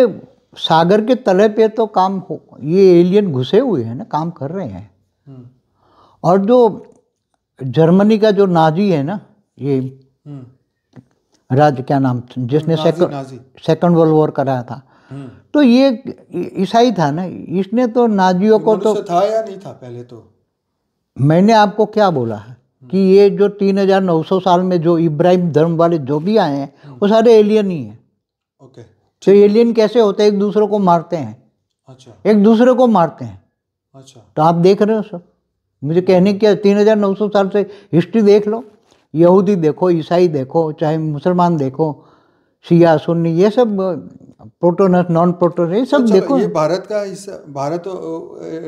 सागर के तले पे तो काम हो ये एलियन घुसे हुए हैं ना काम कर रहे हैं हम्म। और जो जर्मनी का जो नाजी है ना ये हम्म। राज क्या नाम जिसने सेकंड वर्ल्ड वॉर कराया था हम्म। तो ये ईसाई था ना इसने तो नाजियों को तो था या नहीं था पहले तो मैंने आपको क्या बोला है कि ये जो 3900 साल में जो इब्राहिम धर्म वाले जो भी आए हैं वो सारे एलियन ही हैं ओके तो एलियन कैसे होते हैं एक दूसरे को मारते हैं अच्छा एक दूसरे को मारते हैं अच्छा तो आप देख रहे हो सब मुझे कहने क्या तीन हजार नौ सौ साल से हिस्ट्री देख लो यहूदी देखो ईसाई देखो चाहे मुसलमान देखो शिया सुन्नी ये सब प्रोटोनस नॉन प्रोटोनस ये सब अच्छा, देखो ये भारत का इस भारत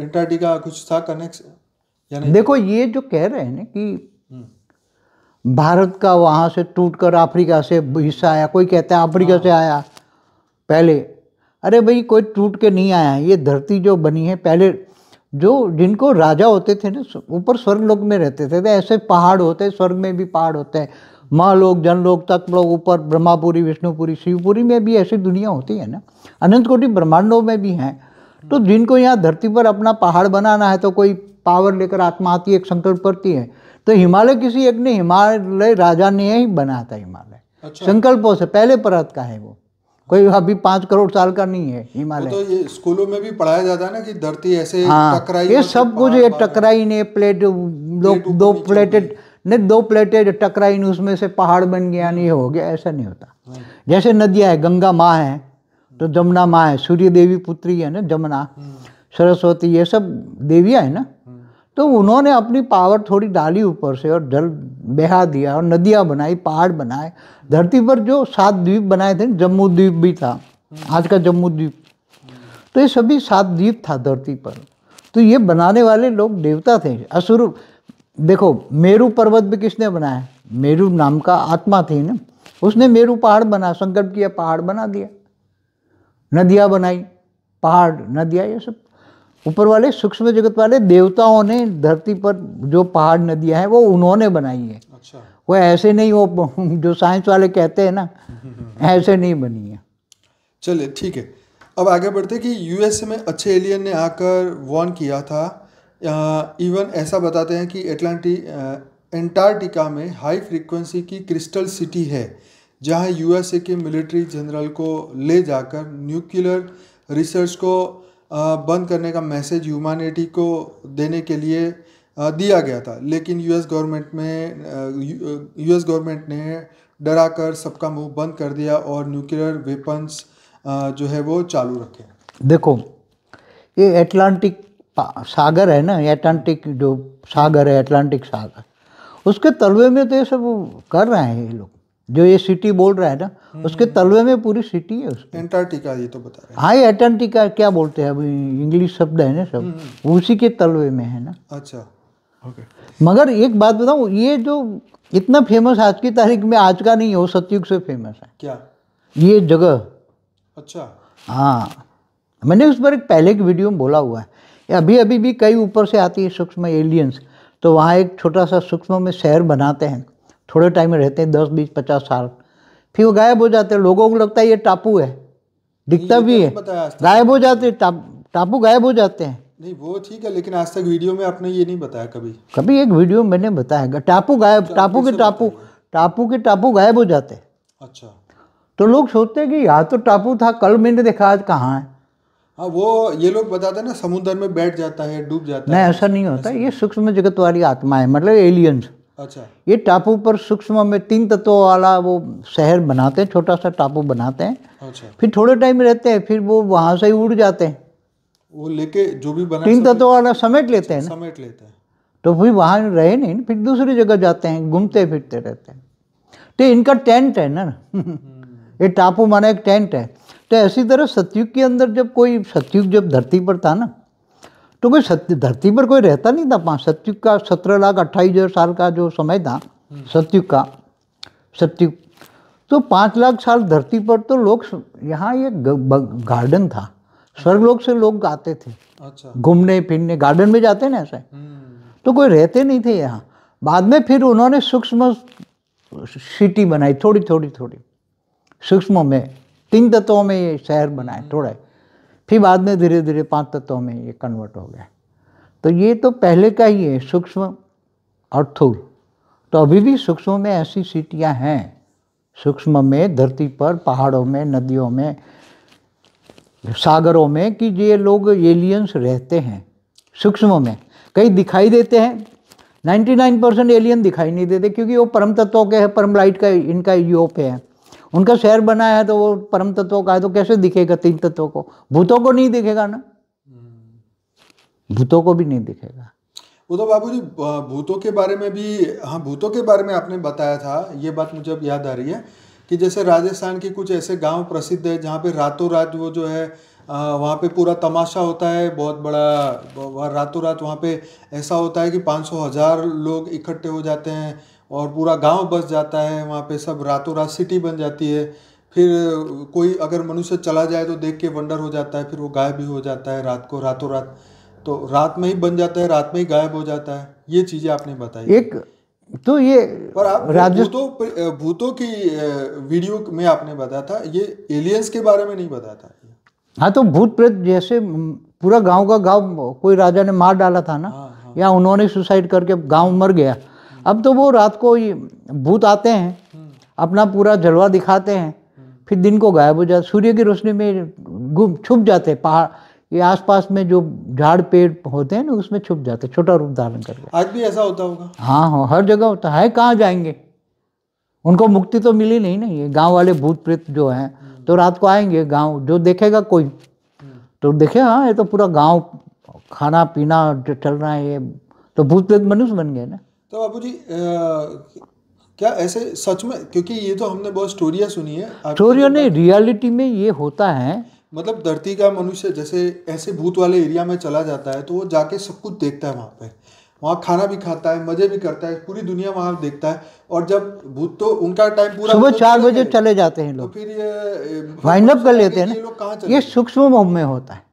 एंटार्टिका कुछ था कनेक्शन देखो ये जो कह रहे हैं ना कि हम्म। भारत का वहाँ से टूट कर अफ्रीका से हिस्सा आया कोई कहता है अफ्रीका हाँ। से आया पहले अरे भाई कोई टूट के नहीं आया है ये धरती जो बनी है पहले जो जिनको राजा होते थे ना ऊपर स्वर्ग लोग में रहते थे तो ऐसे पहाड़ होते हैं स्वर्ग में भी पहाड़ होते हैं माँ लोग जन लोग तक लोग ऊपर ब्रह्मापुरी विष्णुपुरी शिवपुरी में भी ऐसी दुनिया होती है ना अनंत कोटि ब्रह्मांडों में भी हैं तो जिनको यहाँ धरती पर अपना पहाड़ बनाना है तो कोई पावर लेकर आत्मा आती एक संकल्प करती है तो हिमालय किसी एक ने हिमालय राजा ने ही बनाया था हिमालय अच्छा। संकल्पों से पहले परत का है वो कोई अभी पाँच करोड़ साल का नहीं है हिमालय तो ये स्कूलों में भी पढ़ाया जाता है ना कि धरती ऐसे हाँ, टकराई ये सब कुछ ये टकराई ने प्लेट दो दो प्लेटेड नहीं दो प्लेटेड टकराई ने उसमें से पहाड़ बन गया नहीं हो गया ऐसा नहीं होता जैसे नदियाँ है गंगा माँ है तो जमुना माँ है सूर्य देवी पुत्री है ना जमुना हम्म। सरस्वती ये सब देवियाँ है ना तो उन्होंने अपनी पावर थोड़ी डाली ऊपर से और जल बहा दिया और नदियाँ बनाई पहाड़ बनाए धरती पर जो सात द्वीप बनाए थे जम्मू द्वीप भी था आज का जम्मू द्वीप तो ये सभी सात द्वीप था धरती पर तो ये बनाने वाले लोग देवता थे असुर देखो मेरू पर्वत भी किसने बनाया मेरू नाम का आत्मा थी ना उसने मेरू पहाड़ बना संकल्प किया पहाड़ बना दिया नदियाँ बनाई पहाड़ नदियाँ ये सब ऊपर वाले सूक्ष्म जगत वाले देवताओं ने धरती पर जो पहाड़ नदियां हैं वो उन्होंने बनाई है अच्छा वो ऐसे नहीं वो जो साइंस वाले कहते हैं ना ऐसे नहीं बनी है चलिए ठीक है अब आगे बढ़ते कि यूएसए में अच्छे एलियन ने आकर वॉर्न किया था इवन ऐसा बताते हैं कि एटलांटी एंटार्क्टिका में हाई फ्रीक्वेंसी की क्रिस्टल सिटी है जहां यूएसए के मिलिट्री जनरल को ले जाकर न्यूक्लियर रिसर्च को बंद करने का मैसेज ह्यूमैनिटी को देने के लिए दिया गया था लेकिन यूएस गवर्नमेंट में यूएस गवर्नमेंट ने डरा कर सबका मुंह बंद कर दिया और न्यूक्लियर वेपन्स जो है वो चालू रखे देखो ये एटलांटिक सागर है ना एटलांटिक जो सागर है एटलांटिक सागर उसके तलवे में तो ये सब कर रहे हैं ये लोग जो ये सिटी बोल रहा है ना हम्म, उसके हम्म, तलवे हम्म। में पूरी सिटी है उसकी एंटार्क्टिका ये तो बता रहे हाँ एंटार्क्टिका क्या बोलते हैं अभी इंग्लिश शब्द है ना सब उसी के तलवे में है ना अच्छा ओके मगर एक बात बताऊँ ये जो इतना फेमस आज की तारीख में आज का नहीं है वो सतयुग से फेमस है क्या ये जगह अच्छा हाँ मैंने उस पर एक पहले की वीडियो में बोला हुआ है अभी अभी भी कई ऊपर से आती है सूक्ष्म एलियंस तो वहाँ एक छोटा सा सूक्ष्म में शहर बनाते हैं थोड़े टाइम में रहते हैं दस बीस पचास साल फिर वो गायब हो जाते हैं लोगों को लगता है ये टापू है दिखता भी तो है गायब हो जाते हैं टापू गायब हो जाते हैं नहीं वो ठीक है लेकिन आज तक वीडियो में आपने ये नहीं बताया कभी कभी एक वीडियो मैंने बताया टापू गायब अच्छा, टापू के टापू टापू के टापू गायब हो जाते हैं अच्छा तो लोग सोचते हैं कि यहाँ तो टापू था कल मैंने देखा आज कहाँ है हाँ वो ये लोग बताते हैं ना समुद्र में बैठ जाता है डूब जाता है नहीं ऐसा नहीं होता ऐसा ये सूक्ष्म जगत वाली आत्मा है मतलब एलियंस अच्छा ये टापू पर सूक्ष्म में तीन तत्वों वाला वो शहर बनाते हैं छोटा सा टापू बनाते हैं अच्छा फिर थोड़े टाइम रहते हैं फिर वो वहाँ से ही उड़ जाते हैं वो लेके जो भी बना तीन तत्वों वाला समेट लेते हैं समेट लेते हैं तो फिर वहाँ रहे नहीं फिर दूसरी जगह जाते हैं घूमते फिरते रहते हैं तो इनका टेंट है ना हम्म। *laughs* ये टापू माना एक टेंट है तो ऐसी तरह सतयुग के अंदर जब कोई सतयुग जब धरती पर था ना तो कोई सत्य धरती पर कोई रहता नहीं था पाँच सत्युग का सत्रह लाख अट्ठाईस हज़ार साल का जो समय था हम्म। सत्युग का सत्युग तो पाँच लाख साल धरती पर तो लोग यहाँ ये गार्डन था स्वर्गलोक से लोग आते थे अच्छा घूमने फिरने गार्डन में जाते ना ऐसे हम्म। तो कोई रहते नहीं थे यहाँ बाद में फिर उन्होंने सूक्ष्म सिटी बनाई थोड़ी थोड़ी थोड़ी सूक्ष्म में तीन तत्वों में ये शहर बनाए हम्म। थोड़ा फिर बाद में धीरे धीरे पांच तत्वों में ये कन्वर्ट हो गया तो ये तो पहले का ही है सूक्ष्म और थूल तो अभी भी सूक्ष्म में ऐसी सीटियाँ हैं सूक्ष्म में धरती पर पहाड़ों में नदियों में सागरों में कि ये लोग एलियंस रहते हैं सूक्ष्म में कई दिखाई देते हैं 99 परसेंट एलियन दिखाई नहीं देते क्योंकि वो परम तत्वों के हैं परम लाइट का इनका यूप है उनका शहर बनाया है तो वो परम तत्व का है तो कैसे दिखेगा तीन तत्वों को भूतों को नहीं दिखेगा ना हम्म। भूतों को भी नहीं दिखेगा वो तो बाबू जी भूतों के बारे में भी हाँ भूतों के बारे में आपने बताया था ये बात मुझे अब याद आ रही है कि जैसे राजस्थान के कुछ ऐसे गांव प्रसिद्ध है जहाँ पे रातों रात वो जो है वहाँ पे पूरा तमाशा होता है बहुत बड़ा रातों रात वहाँ पे ऐसा होता है कि पाँच सौ हज़ार लोग इकट्ठे हो जाते हैं और पूरा गांव बस जाता है वहाँ पे सब रातों रात सिटी बन जाती है फिर कोई अगर मनुष्य चला जाए तो देख के वंडर हो जाता है फिर वो गायब भी हो जाता है रात को रातों रात तो रात में ही बन जाता है रात में ही गायब हो जाता है ये चीज़ें आपने बताई एक तो ये पर आप भूतों भूतों की वीडियो में आपने बताया था ये एलियंस के बारे में नहीं बताया था हाँ तो भूत प्रेत जैसे पूरा गांव का गांव कोई राजा ने मार डाला था ना हाँ, हाँ। या उन्होंने सुसाइड करके गांव मर गया अब तो वो रात को भूत आते हैं अपना पूरा जलवा दिखाते हैं फिर दिन को गायब हो जाते सूर्य की रोशनी में गुम छुप जाते पहाड़ ये आसपास में जो झाड़ पेड़ होते हैं ना उसमें छुप जाते छोटा रूप धारण करके आज भी ऐसा होता होगा हाँ हाँ हर जगह होता है कहाँ जाएंगे उनको मुक्ति तो मिली नहीं ना ये गांव वाले भूत प्रेत जो हैं तो रात को आएंगे गांव जो देखेगा कोई तो देखे हाँ ये तो पूरा गांव खाना पीना जो चल रहा है ये तो भूत प्रेत मनुष्य बन गए ना तो बाबू जी क्या ऐसे सच में क्योंकि ये तो हमने बहुत स्टोरियाँ सुनी है स्टोरियाँ नहीं रियलिटी में ये होता है मतलब धरती का मनुष्य जैसे ऐसे भूत वाले एरिया में चला जाता है तो वो जाके सब कुछ देखता है वहाँ पे वहाँ खाना भी खाता है मजे भी करता है पूरी दुनिया वहाँ देखता है और जब भूत तो उनका टाइम पूरा सुबह तो चार बजे चले जाते हैं तो लोग फिर ये वाइंड अप मतलब कर लेते हैं ये ये सूक्ष्म में होता है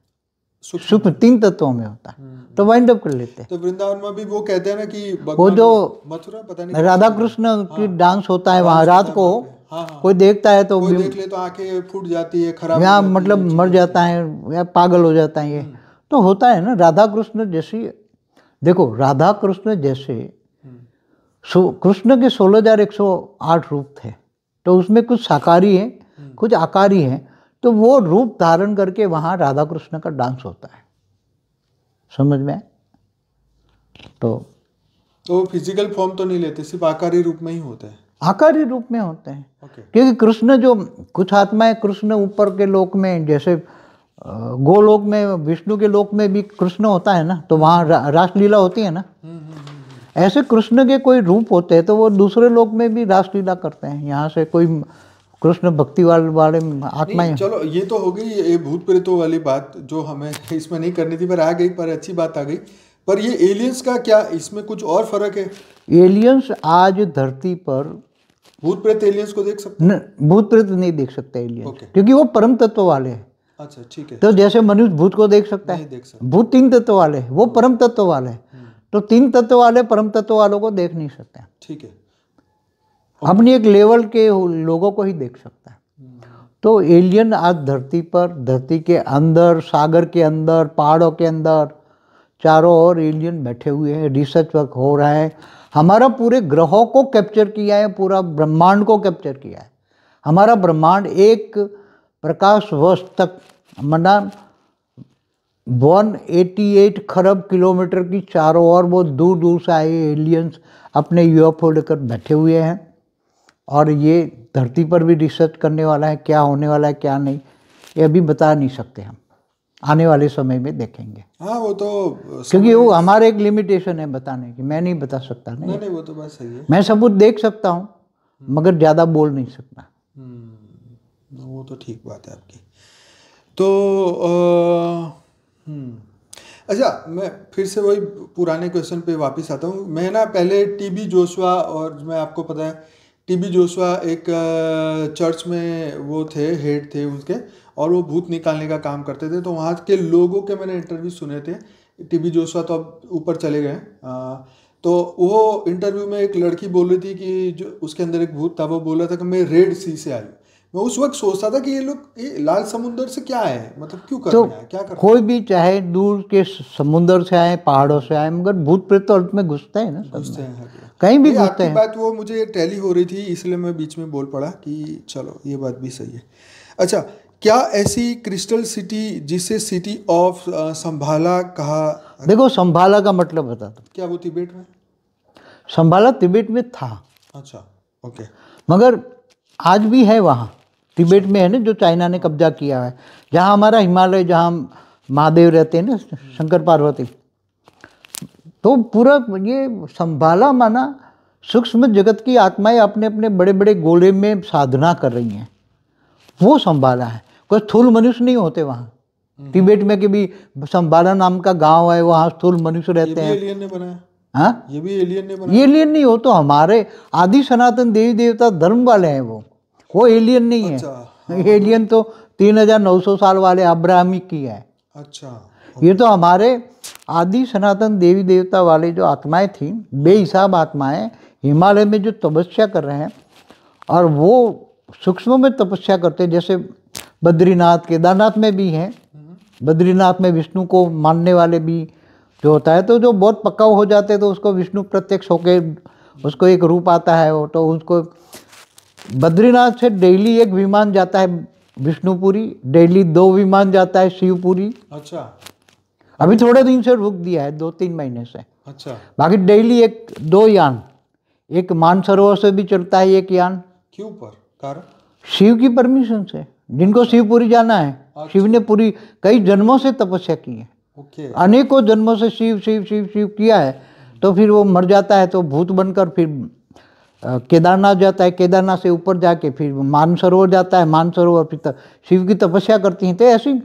सूक्ष्म तीन तत्वों में होता है हम्म। तो वाइंड अप कर लेते हैं तो वृंदावन में भी वो कहते हैं ना कि वो जो मथुरा पता नहीं राधा कृष्ण की डांस हाँ। होता है वहां हाँ, रात को हाँ, हाँ, हाँ, कोई देखता है तो कोई देख ले तो आंखें फूट जाती है खराब या मतलब मर जाता है या पागल हो जाता है ये हम्म। तो होता है ना राधा कृष्ण जैसी देखो राधा कृष्ण जैसे हम्म। कृष्ण के सोलह हजार एक सौ आठ रूप थे तो उसमें कुछ साकारी हैं कुछ आकारी हैं तो वो रूप धारण करके वहाँ राधा कृष्ण का डांस होता है समझ में तो तो फिजिकल फॉर्म तो नहीं लेते सिर्फ आकारी रूप में ही होते हैं आकारी रूप में होते हैं okay. क्योंकि कृष्ण जो कुछ आत्माएं कृष्ण ऊपर के लोक में जैसे गोलोक में विष्णु के लोक में भी कृष्ण होता है ना तो वहाँ रा, रासलीला होती है ना हम्म, हम्म, हम्म, ऐसे कृष्ण के कोई रूप होते हैं तो वो दूसरे लोक में भी रासलीला करते हैं यहाँ से कोई कृष्ण भक्ति वाले आत्मा चलो ये तो हो गई ये भूत प्रेतों वाली बात जो हमें *laughs* इसमें नहीं करनी थी पर आ गई पर अच्छी बात आ गई पर ये एलियंस का क्या इसमें कुछ और फर्क है एलियंस आज धरती पर भूत प्रेत एलियंस को देख सकते भूत प्रेत नहीं देख सकते एलियंस क्योंकि वो परम तत्व वाले हैं अच्छा ठीक है तो जैसे मनुष्य भूत को देख सकता है देख सकता। भूत तीन तत्व वाले वो परम तत्व वाले हम्म। तो तीन तत्व वाले परम तत्व वालों को देख नहीं सकते ठीक है अपनी एक लेवल के लोगों को ही देख सकता है तो एलियन आज धरती पर धरती के अंदर सागर के अंदर पहाड़ों के अंदर चारों ओर एलियन बैठे हुए हैं रिसर्च वर्क हो रहा है हमारा पूरे ग्रहों को कैप्चर किया है पूरा ब्रह्मांड को कैप्चर किया है हमारा ब्रह्मांड एक प्रकाश वर्ष तक मना 188 खरब किलोमीटर की चारों ओर वो दूर दूर से आए एलियंस अपने यूएफओ लेकर बैठे हुए हैं और ये धरती पर भी रिसर्च करने वाला है क्या होने वाला है क्या नहीं ये अभी बता नहीं सकते हम आने वाले समय में देखेंगे हाँ वो तो क्योंकि वो हमारे एक लिमिटेशन है बताने की मैं नहीं बता सकता नहीं, नहीं, नहीं वो तो बात सही है मैं सबूत देख सकता हूँ हम्म। मगर ज़्यादा बोल नहीं सकता हम्म, वो तो ठीक बात है आपकी तो हम्म। अच्छा मैं फिर से वही पुराने क्वेश्चन पे वापस आता हूँ मैं ना पहले टीबी जोशवा और मैं आपको पता है टीबी जोशवा एक चर्च में वो थे हेड थे उनके और वो भूत निकालने का काम करते थे तो वहाँ के लोगों के मैंने इंटरव्यू सुने थे टीबी जोशवा तो अब ऊपर चले गए तो वो इंटरव्यू में एक लड़की बोल रही थी कि जो उसके अंदर एक भूत था वो बोल रहा था कि मैं रेड सी से आई मैं उस वक्त सोचता था कि ये लोग ये लाल समुंदर से क्या है मतलब क्यों कर तो रहे हैं क्या कर कोई भी चाहे दूर के समुंदर से आए पहाड़ों से आए मगर भूत प्रेत तो अर्थ में घुसते हैं ना घुसते हैं हाँ कहीं भी घुसते हैं बात वो मुझे टैली हो रही थी इसलिए मैं बीच में बोल पड़ा कि चलो ये बात भी सही है अच्छा क्या ऐसी क्रिस्टल सिटी जिसे सिटी ऑफ संभाला कहा देखो संभाला का मतलब बताता क्या वो तिबेट में संभाला तिबेट में था अच्छा ओके मगर आज भी है वहाँ तिब्बत में है ना जो चाइना ने कब्जा किया है जहाँ हमारा हिमालय जहाँ महादेव रहते हैं ना शंकर पार्वती तो पूरा ये संभाला माना सूक्ष्म जगत की आत्माएं अपने अपने बड़े बड़े गोले में साधना कर रही हैं वो संभाला है कोई स्थूल मनुष्य नहीं होते वहाँ तिबेट हम्म। में कि भी संभाला नाम का गांव है वहाँ स्थूल मनुष्य रहते हैं हाँ ये भी एलियन ने बनाया एलियन नहीं हो तो हमारे आदि सनातन देवी देवता धर्म वाले हैं वो वो एलियन नहीं अच्छा, है हाँ। एलियन हाँ। तो 3900 साल वाले अब्राहमी की है अच्छा ये तो हमारे आदि सनातन देवी देवता वाले जो आत्माएं थी बेहिसाब आत्माएं हिमालय में जो तपस्या कर रहे हैं और वो सूक्ष्म में तपस्या करते जैसे बद्रीनाथ केदारनाथ में भी हैं हम्म। बद्रीनाथ में विष्णु को मानने वाले भी जो होता है तो जो बहुत पक्का हो जाते हैं तो उसको विष्णु प्रत्यक्ष होके उसको एक रूप आता है वो तो उसको बद्रीनाथ से डेली एक विमान जाता है विष्णुपुरी डेली दो विमान जाता है शिवपुरी अच्छा अभी थोड़े दिन से रुक दिया है दो तीन महीने से अच्छा बाकी डेली एक दो यान एक मानसरोवर से भी चलता है एक यान क्यों पर कारण शिव की परमिशन से जिनको अच्छा। शिवपुरी जाना है अच्छा। शिव ने पूरी कई जन्मों से तपस्या की है अनेकों जन्मों से शिव शिव शिव शिव किया है तो फिर वो मर जाता है तो भूत बनकर फिर केदारनाथ जाता है केदारनाथ से ऊपर जाके फिर मानसरोवर जाता है मानसरोवर फिर शिव की तपस्या करती हैं तो ऐसी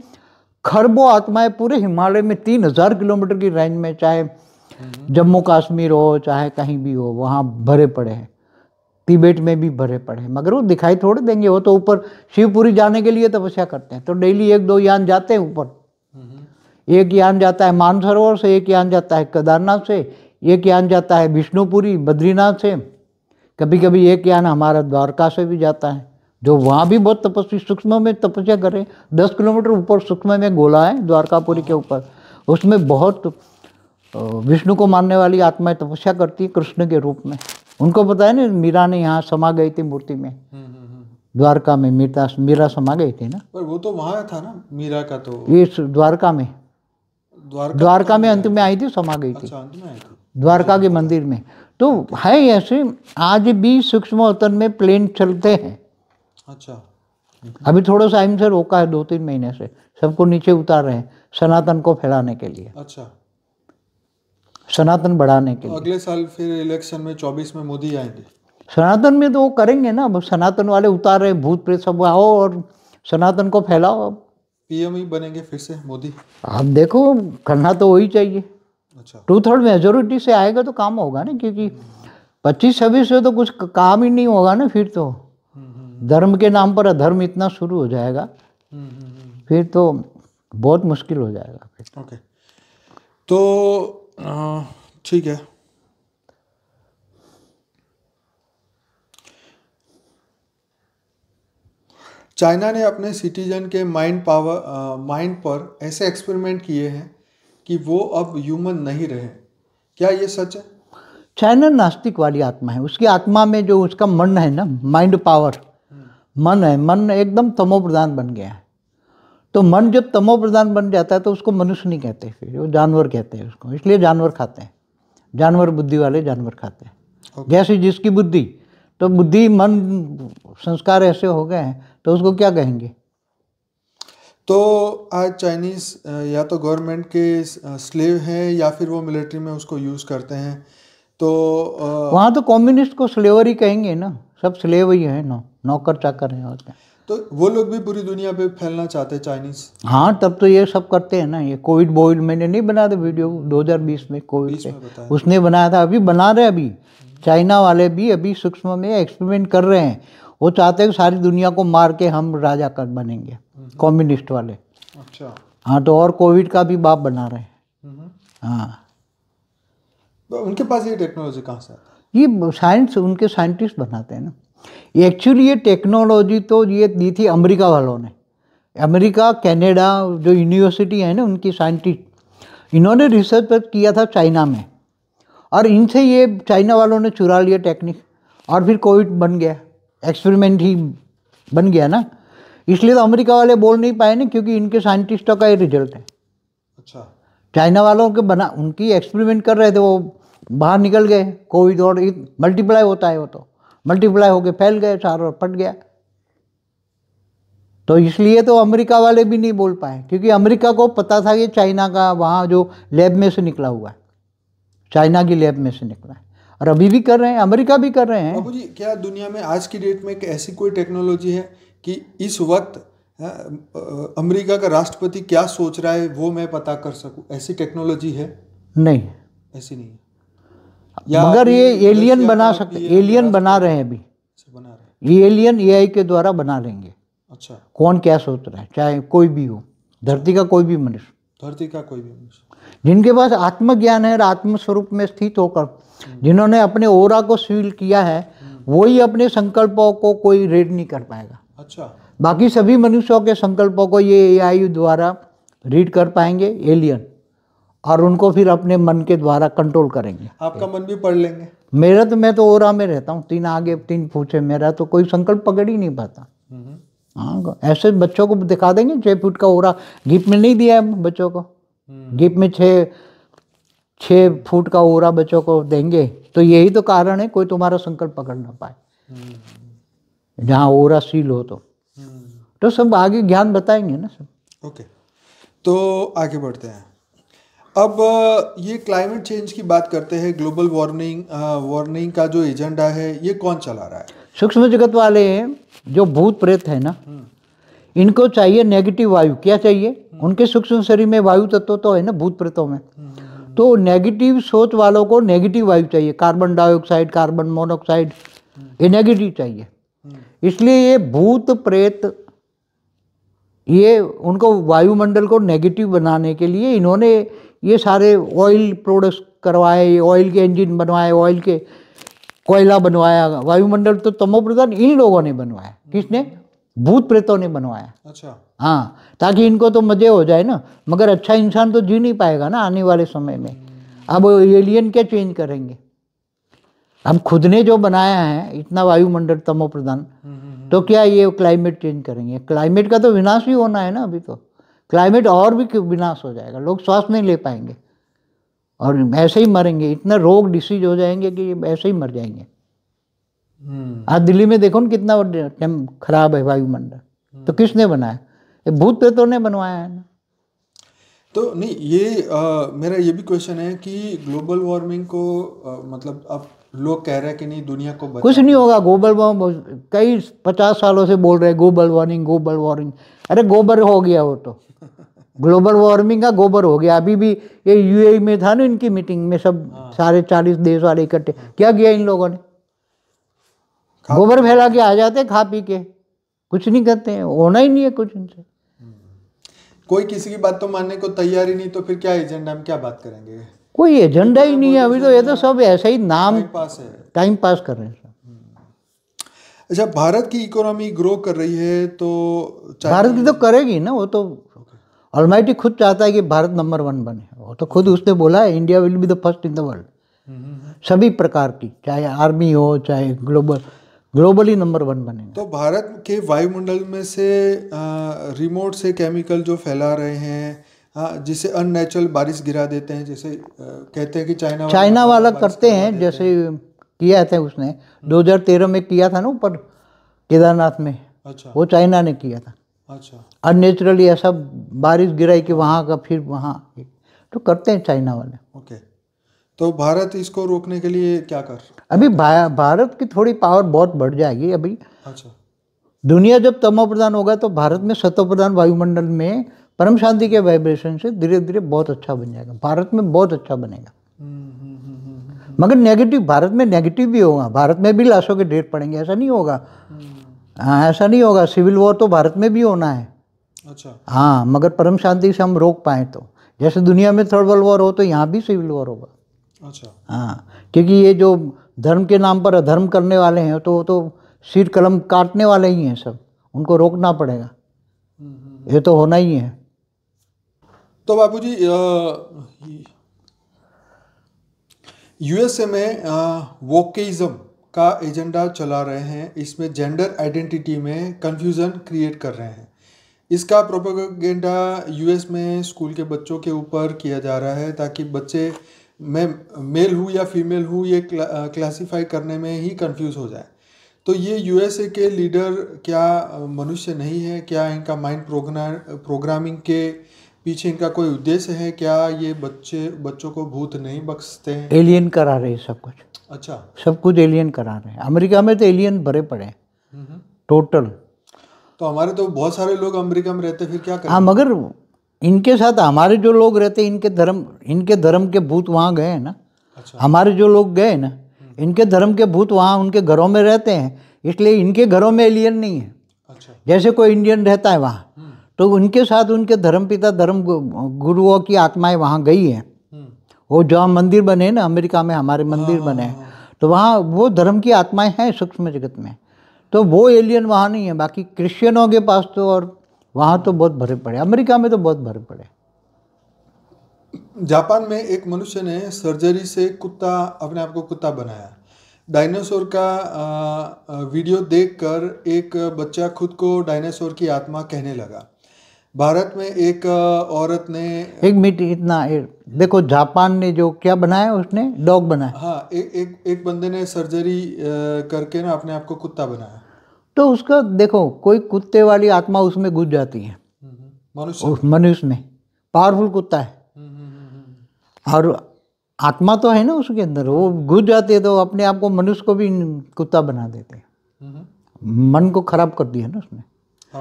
खरबों आत्माएं पूरे हिमालय में तीन हज़ार किलोमीटर की रेंज में चाहे हम्म। जम्मू कश्मीर हो चाहे कहीं भी हो वहाँ भरे पड़े हैं तिबेट में भी भरे पड़े हैं मगर वो दिखाई थोड़े देंगे वो तो ऊपर शिवपुरी जाने के लिए तपस्या करते हैं तो डेली एक दो यान जाते हैं ऊपर हम्म। एक यान जाता है मानसरोवर से एक यान जाता है केदारनाथ से एक यान जाता है विष्णुपुरी बद्रीनाथ से कभी कभी एक यान हमारा द्वारका से भी जाता है जो वहाँ भी बहुत तपस्वी सूक्ष्म में तपस्या करें दस किलोमीटर ऊपर सूक्ष्म में गोला है द्वारकापुरी के ऊपर उसमें बहुत विष्णु को मानने वाली आत्माएं तपस्या करती है कृष्ण के रूप में उनको पता है ना मीरा ने यहाँ समा गई थी मूर्ति में हम्म, हम्म, हम्म। द्वारका में मीरा मीरा समा गई थी ना पर वो तो वहाँ था ना मीरा का तो ये द्वारका में द्वारका, द्वारका तो में अंत में आई थी समा गई थी अच्छा, द्वारका हाँ, के हाँ। मंदिर में तो है ऐसे आज भी सूक्ष्मोत्तर में प्लेन चलते हैं अच्छा अभी थोड़ा सा से रोका है दो तीन महीने से सबको नीचे उतार रहे हैं सनातन को फैलाने के लिए अच्छा सनातन बढ़ाने के तो लिए अगले साल फिर इलेक्शन में चौबीस में मोदी आएंगे सनातन में तो वो करेंगे ना अब सनातन वाले उतार रहे भूत प्रेत सब आओ और सनातन को फैलाओ अब पीएम ही बनेंगे फिर से मोदी आप देखो करना तो वही चाहिए टू थर्ड मेजोरिटी से आएगा तो काम होगा ना क्योंकि पच्चीस छब्बीस से तो कुछ काम ही नहीं होगा ना फिर तो धर्म के नाम पर अधर्म इतना शुरू हो जाएगा फिर तो बहुत मुश्किल हो जाएगा फिर ओके तो ठीक है चाइना ने अपने सिटीजन के माइंड पावर माइंड पर ऐसे एक्सपेरिमेंट किए हैं कि वो अब ह्यूमन नहीं रहे क्या ये सच है चाइना नास्तिक वाली आत्मा है उसकी आत्मा में जो उसका मन है ना माइंड पावर मन है मन एकदम तमो प्रधान बन गया है तो मन जब तमो प्रधान बन जाता है तो उसको मनुष्य नहीं कहते फिर वो जानवर कहते हैं उसको इसलिए जानवर खाते हैं जानवर बुद्धि वाले जानवर खाते हैं okay. जैसे जिसकी बुद्धि तो बुद्धि मन संस्कार ऐसे हो गए हैं तो उसको क्या कहेंगे तो आज चाइनीज़ या तो गवर्नमेंट के स्लेव हैं या फिर वो मिलिट्री में उसको यूज़ करते हैं तो आ, वहाँ तो कम्युनिस्ट को स्लेवर ही कहेंगे ना सब स्लेव ही है ना नौकर चाकर हैं और क्या तो वो लोग भी पूरी दुनिया पे फैलना चाहते हैं चाइनीज हाँ तब तो ये सब करते हैं ना ये कोविड बोविड मैंने नहीं बनाया था वीडियो 2020 में कोविड से उसने बनाया था अभी बना रहे अभी चाइना वाले भी अभी सूक्ष्म में एक्सपेरिमेंट कर रहे हैं वो चाहते हैं कि सारी दुनिया को मार के हम राजा कर बनेंगे कम्युनिस्ट हम्म। वाले अच्छा हाँ तो और कोविड का भी बाप बना रहे हैं हम्म। हाँ तो उनके पास ये टेक्नोलॉजी कहाँ से है ये साइंस उनके साइंटिस्ट बनाते हैं ना एक्चुअली ये टेक्नोलॉजी तो ये दी थी अमेरिका वालों ने अमेरिका कनाडा जो यूनिवर्सिटी है ना उनकी साइंटिस्ट इन्होंने रिसर्च पर किया था चाइना में और इनसे ये चाइना वालों ने चुरा लिया टेक्निक और फिर कोविड बन गया एक्सपेरिमेंट ही बन गया ना इसलिए तो अमेरिका वाले बोल नहीं पाए ना क्योंकि इनके साइंटिस्टों का ये रिजल्ट है अच्छा चाइना वालों के बना उनकी एक्सपेरिमेंट कर रहे थे वो बाहर निकल गए कोविड और मल्टीप्लाई होता है वो तो मल्टीप्लाई होके फैल गए सारा और फट गया तो इसलिए तो अमेरिका वाले भी नहीं बोल पाए क्योंकि अमेरिका को पता था कि चाइना का वहाँ जो लैब में से निकला हुआ है चाइना की लैब में से निकला है और अभी भी कर रहे हैं अमेरिका भी कर रहे हैं बाबू जी क्या दुनिया में आज की डेट में एक ऐसी कोई टेक्नोलॉजी है कि इस वक्त अमेरिका का राष्ट्रपति क्या सोच रहा है वो मैं पता कर सकूं ऐसी टेक्नोलॉजी है नहीं ऐसी नहीं या मगर ये एलियन बना सकते एलियन बना रहे हैं अभी बना रहे ये एलियन ए के द्वारा बना लेंगे अच्छा कौन क्या सोच रहा है चाहे कोई भी हो धरती का कोई भी मनुष्य धरती का कोई भी मनुष्य जिनके पास आत्मज्ञान है और आत्मस्वरूप में स्थित होकर जिन्होंने अपने ओरा को सील किया है वही अपने संकल्पों को कोई रेड नहीं कर पाएगा अच्छा बाकी सभी मनुष्यों के संकल्पों को ये एआई द्वारा रीड कर पाएंगे एलियन और उनको फिर अपने मन के द्वारा कंट्रोल करेंगे आपका मन भी पढ़ लेंगे मेरा तो मैं तो ओरा में रहता हूँ तीन आगे तीन पूछे मेरा तो कोई संकल्प पकड़ ही नहीं पाता हम्म। हाँ ऐसे बच्चों को दिखा देंगे छः फुट का ओरा गिफ्ट में नहीं दिया है बच्चों को हम्म। गिफ्ट में छः छः फुट का ओरा बच्चों को देंगे तो यही तो कारण है कोई तुम्हारा संकल्प पकड़ ना पाए हम्म। जहाँ ओरा सील हो तो हम्म। तो सब आगे ज्ञान बताएंगे ना सब ओके तो आगे बढ़ते हैं अब ये क्लाइमेट चेंज की बात करते हैं ग्लोबल वार्मिंग वार्मिंग का जो एजेंडा है ये कौन चला रहा है सूक्ष्म जगत वाले जो भूत प्रेत है ना इनको चाहिए नेगेटिव वायु क्या चाहिए हम्म। उनके सूक्ष्म शरीर में वायु तत्व तो है ना भूत प्रेतों में हम्म, हम्म, तो नेगेटिव सोच वालों को नेगेटिव वायु चाहिए कार्बन डाइऑक्साइड कार्बन मोनोऑक्साइड ये नेगेटिव चाहिए इसलिए ये भूत प्रेत ये उनको वायुमंडल को नेगेटिव बनाने के लिए इन्होंने ये सारे ऑयल प्रोडक्ट्स करवाए ऑयल के इंजन बनवाए ऑयल के कोयला बनवाया वायुमंडल तो तमो प्रधान इन लोगों ने बनवाया किसने भूत प्रेतों ने बनवाया अच्छा हाँ ताकि इनको तो मज़े हो जाए ना मगर अच्छा इंसान तो जी नहीं पाएगा ना आने वाले समय में अब एलियन क्या चेंज करेंगे हम खुद ने जो बनाया है इतना वायुमंडल तमो प्रधान तो क्या ये क्लाइमेट चेंज करेंगे क्लाइमेट का तो विनाश ही होना है ना अभी तो क्लाइमेट और भी विनाश हो जाएगा लोग श्वास नहीं ले पाएंगे और ऐसे ही मरेंगे इतना रोग डिसीज हो जाएंगे कि ऐसे ही मर जाएंगे हम्म। आज दिल्ली में देखो ना कितना खराब है वायुमंडल तो हम्म। किसने बनाया भूत प्रेतों ने बनवाया है ना तो नहीं ये आ, मेरा ये भी क्वेश्चन है कि ग्लोबल वार्मिंग को आ, मतलब अब लोग कह रहे हैं कि नहीं दुनिया को कुछ नहीं होगा ग्लोबल वार्मिंग कई पचास सालों से बोल रहे हैं ग्लोबल वार्मिंग ग्लोबल वार्मिंग अरे गोबर हो गया वो तो ग्लोबल वार्मिंग का गोबर हो गया अभी भी ये यू e में था ना इनकी मीटिंग में सब हाँ। सारे चालीस देश वाले इकट्ठे क्या किया इन लोगों ने गोबर फैला के आ जाते खा पी के कुछ नहीं करते हैं होना ही नहीं है कुछ इनसे कोई किसी की बात तो मानने को तैयार ही नहीं तो फिर क्या एजेंडा हम क्या बात करेंगे कोई एजेंडा ही नहीं है अभी तो ये तो सब ऐसा ही नाम पास है टाइम पास कर रहे हैं हम्म। अच्छा भारत की इकोनॉमी ग्रो कर रही है तो भारत की तो करेगी ना वो तो ऑलमाइटी खुद चाहता है कि भारत नंबर वन बने वो तो खुद उसने बोला है India will be the first in the world सभी प्रकार की चाहे आर्मी हो चाहे ग्लोबल ग्लोबली नंबर वन बने तो भारत के वायुमंडल में से रिमोट से केमिकल जो फैला रहे हैं जिसे अननेचुरल बारिश गिरा देते हैं जैसे कहते हैं कि चाइना चाइना वाला, वाला करते हैं जैसे किया था उसने 2013 हम्म। में किया था ना ऊपर केदारनाथ में अच्छा वो चाइना ने किया था अच्छा अननेचुरली ऐसा बारिश गिराई कि वहाँ का फिर वहाँ तो करते हैं चाइना वाले ओके तो भारत इसको रोकने के लिए क्या कर अभी भारत की थोड़ी पावर बहुत बढ़ जाएगी अभी अच्छा दुनिया जब तमो प्रधान होगा तो भारत में सतो प्रधान वायुमंडल में परम शांति के वाइब्रेशन से धीरे धीरे बहुत अच्छा बन जाएगा भारत में बहुत अच्छा बनेगा मगर नेगेटिव भारत में नेगेटिव भी होगा भारत में भी लाशों के ढेर पड़ेंगे ऐसा नहीं होगा हम्म। हाँ ऐसा नहीं होगा सिविल वॉर तो भारत में भी होना है अच्छा हाँ मगर परम शांति से हम रोक पाए तो जैसे दुनिया में थर्ड वर्ल्ड वॉर हो तो यहाँ भी सिविल वॉर होगा अच्छा हाँ क्योंकि ये जो धर्म के नाम पर अधर्म करने वाले हैं तो वो तो सिर कलम काटने वाले ही हैं सब उनको रोकना पड़ेगा ये तो होना ही है तो बाबू जी यूएसए में वोकेजम का एजेंडा चला रहे हैं इसमें जेंडर आइडेंटिटी में कंफ्यूजन क्रिएट कर रहे हैं इसका प्रोपोगेंडा यूएस में स्कूल के बच्चों के ऊपर किया जा रहा है ताकि बच्चे मैं मेल हूँ या फीमेल हूँ ये क्ला, क्लासीफाई करने में ही कंफ्यूज हो जाए तो ये यूएसए के लीडर क्या मनुष्य नहीं है क्या इनका माइंड प्रोग्रा प्रोग्रामिंग के पीछे इनका कोई उद्देश्य है क्या ये बच्चे बच्चों को भूत नहीं बख्शते हैं एलियन करा रहे सब कुछ अच्छा सब कुछ एलियन करा रहे हैं अमेरिका में तो एलियन भरे पड़े हैं टोटल हम्म। तो हमारे तो बहुत सारे लोग अमेरिका में रहते फिर क्या हाँ मगर इनके साथ हमारे जो लोग रहते हैं इनके धर्म इनके धर्म के भूत वहाँ गए हैं ना अच्छा। हमारे जो लोग गए ना हम्म। इनके धर्म के भूत वहाँ उनके घरों में रहते हैं इसलिए इनके घरों में एलियन नहीं है अच्छा। जैसे कोई इंडियन रहता है वहाँ हम्म। तो उनके साथ उनके धर्म पिता धर्म गुरुओं की आत्माएं वहाँ गई हैं हम्म। वो जहाँ मंदिर बने ना अमेरिका में हमारे मंदिर हाँ, बने हाँ, हैं हाँ, तो वहाँ वो धर्म की आत्माएं हैं सूक्ष्म जगत में तो वो एलियन वहाँ नहीं है बाकी क्रिश्चियनों के पास तो और वहाँ तो बहुत भरे पड़े अमेरिका में तो बहुत भरे पड़े जापान में एक मनुष्य ने सर्जरी से कुत्ता अपने आप को कुत्ता बनाया डायनासोर का वीडियो देखकर एक बच्चा खुद को डायनासोर की आत्मा कहने लगा भारत में एक औरत ने एक मिनट इतना देखो जापान ने जो क्या बनाया उसने डॉग बनाया हाँ ए, एक एक बंदे ने सर्जरी करके ना अपने आप को कुत्ता बनाया तो उसका देखो कोई कुत्ते वाली आत्मा उसमें घुस जाती है हम्म, मनुष्य में पावरफुल कुत्ता है हम्म, हम्म, और आत्मा तो है ना उसके अंदर वो घुस जाती है तो अपने आप को मनुष्य को भी कुत्ता बना देते हैं मन को खराब कर दिया ना उसने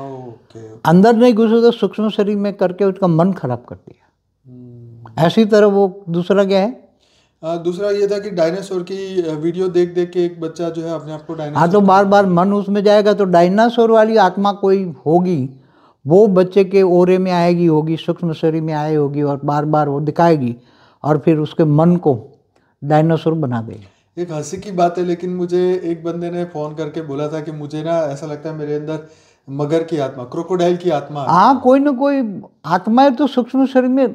ओके अंदर नहीं घुसे तो सूक्ष्म शरीर में करके उसका मन खराब कर दिया ऐसी तरह वो दूसरा क्या है दूसरा ये था कि डायनासोर की वीडियो देख देख के एक बच्चा जो है अपने आप को डायनासोर हाँ तो बार बार मन उसमें जाएगा तो डायनासोर वाली आत्मा कोई होगी वो बच्चे के ओरे में आएगी होगी सूक्ष्म शरीर में आई होगी और बार बार वो दिखाएगी और फिर उसके मन को डायनासोर बना देगी एक हंसी की बात है लेकिन मुझे एक बंदे ने फ़ोन करके बोला था कि मुझे ना ऐसा लगता है मेरे अंदर मगर की आत्मा क्रोकोडाइल की आत्मा हाँ कोई ना कोई आत्माएं तो सूक्ष्म शरीर में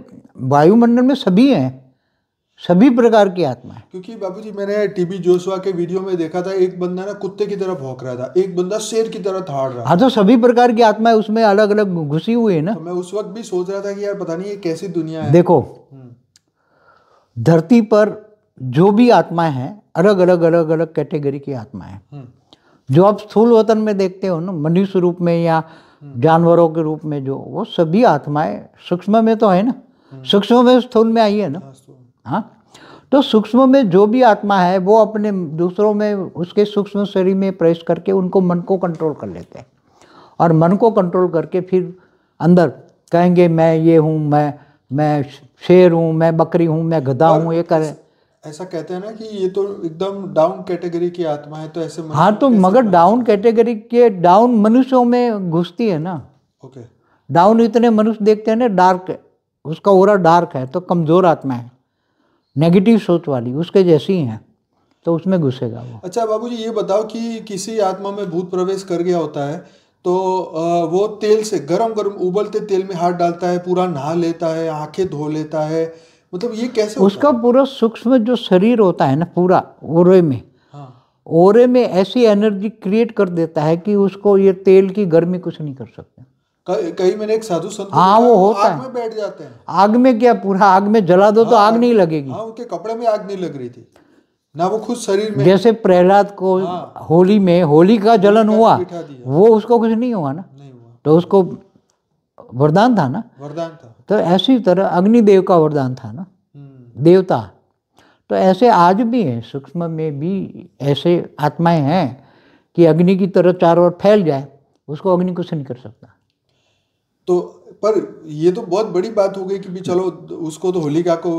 वायुमंडल में सभी हैं सभी प्रकार की आत्मा है क्योंकि जी मैंने टीबी जोशवा के वीडियो में देखा था एक बंदा ना कुत्ते की तरह भौंक रहा था एक बंदा शेर की तरह थाड़ रहा हाँ तो सभी प्रकार की आत्मा है उसमें अलग अलग घुसी हुई है ना तो मैं उस वक्त भी सोच रहा था कि यार पता नहीं ये कैसी दुनिया है देखो हम्म। धरती पर जो भी आत्माएं हैं अलग अलग अलग अलग कैटेगरी की आत्माएं हम्म। जो आप स्थूल वतन में देखते हो ना मनुष्य रूप में या हम्म। जानवरों के रूप में जो वो सभी आत्माएं सूक्ष्म में तो है ना सूक्ष्म में स्थूल में आई है ना हाँ, हाँ तो सूक्ष्म में जो भी आत्मा है वो अपने दूसरों में उसके सूक्ष्म शरीर में प्रवेश करके उनको मन को कंट्रोल कर लेते हैं और मन को कंट्रोल करके फिर अंदर कहेंगे मैं ये हूँ मैं मैं शेर हूँ मैं बकरी हूँ मैं गधा हूँ ये करें ऐसा कहते हैं ना कि ये तो एकदम डाउन कैटेगरी की आत्मा है तो ऐसे हाँ तो मगर डाउन कैटेगरी के डाउन मनुष्यों में घुसती है ना ओके डाउन इतने मनुष्य देखते हैं ना डार्क उसका ओरा डार्क है तो कमज़ोर आत्मा है नेगेटिव सोच वाली उसके जैसी ही हैं तो उसमें घुसेगा वो अच्छा जी ये बताओ कि किसी आत्मा में भूत प्रवेश कर गया होता है तो वो तेल से गरम गरम उबलते तेल में हाथ डालता है पूरा नहा लेता है आंखें धो लेता है मतलब ये कैसे उसका पूरा सूक्ष्म जो शरीर होता है ना पूरा ओरे में हाँ। ओरे में ऐसी एनर्जी क्रिएट कर देता है कि उसको ये तेल की गर्मी कुछ नहीं कर सकते कहीं मैंने एक साधु संत हाँ वो होता आग है में बैठ जाते हैं आग में क्या पूरा आग में जला दो तो हाँ, तो आग नहीं लगेगी हाँ उनके कपड़े में आग नहीं लग रही थी ना वो खुद शरीर में जैसे प्रहलाद को हाँ, होली में होली का जलन होली हुआ वो उसको कुछ नहीं हुआ ना नहीं हुआ तो उसको वरदान था ना वरदान था तो ऐसी तरह अग्निदेव का वरदान था ना हम्म। देवता तो ऐसे आज भी है सूक्ष्म में भी ऐसे आत्माएं हैं कि अग्नि की तरह चारों ओर फैल जाए उसको अग्नि कुछ नहीं कर सकता तो पर ये तो बहुत बड़ी बात हो गई कि भी चलो उसको तो होलिका को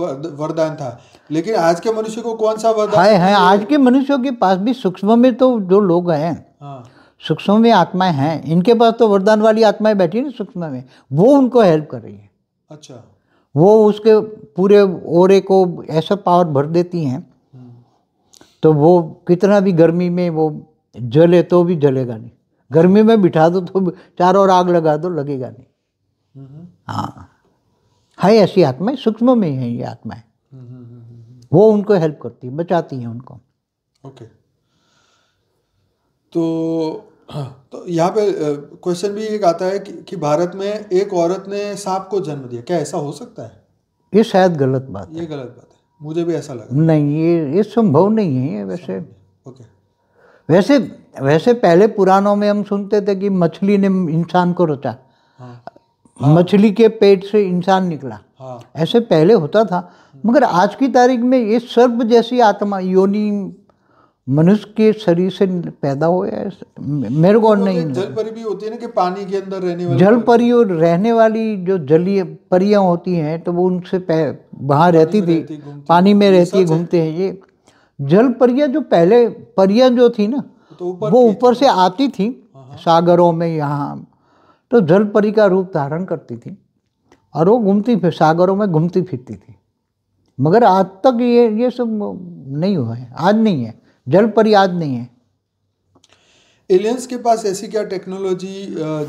वरदान था लेकिन आज के मनुष्य को कौन सा वरदान है, है आज के मनुष्यों के पास भी सूक्ष्म में तो जो लोग हैं हाँ। सूक्ष्म में आत्माएं हैं इनके पास तो वरदान वाली आत्माएं बैठी ना सूक्ष्म में वो उनको हेल्प कर रही है अच्छा वो उसके पूरे ओरे को ऐसा पावर भर देती हैं तो वो कितना भी गर्मी में वो जले तो भी जलेगा नहीं गर्मी में बिठा दो तो चारों ओर आग लगा दो लगेगा नहीं हाँ है ऐसी आत्माएं सूक्ष्म में है ये आत्माएं वो उनको हेल्प करती है बचाती हैं उनको ओके तो तो यहाँ पे क्वेश्चन भी एक आता है कि, कि भारत में एक औरत ने सांप को जन्म दिया क्या ऐसा हो सकता है ये शायद गलत बात ये है। गलत बात है मुझे भी ऐसा लगा नहीं ये ये संभव नहीं है वैसे ओके वैसे वैसे पहले पुराणों में हम सुनते थे कि मछली ने इंसान को रचा हाँ। मछली के पेट से इंसान निकला हाँ। ऐसे पहले होता था मगर आज की तारीख में ये सर्प जैसी आत्मा योनि मनुष्य के शरीर से पैदा हो गया मेरे को मतलब नहीं जल परी भी होती है ना कि पानी के अंदर रहने वाली जल परी और रहने वाली जो जलीय परियां होती हैं तो वो उनसे वहाँ रहती थी पानी में रहती है घूमते हैं ये जल परियां जो पहले परियां जो थी ना तो वो ऊपर से आती थी हाँ। सागरों में यहाँ तो जलपरी का रूप धारण करती थी और वो घूमती फिर सागरों में घूमती फिरती थी मगर आज तक ये ये सब नहीं हुआ है आज नहीं है जलपरी आज नहीं है एलियंस के पास ऐसी क्या टेक्नोलॉजी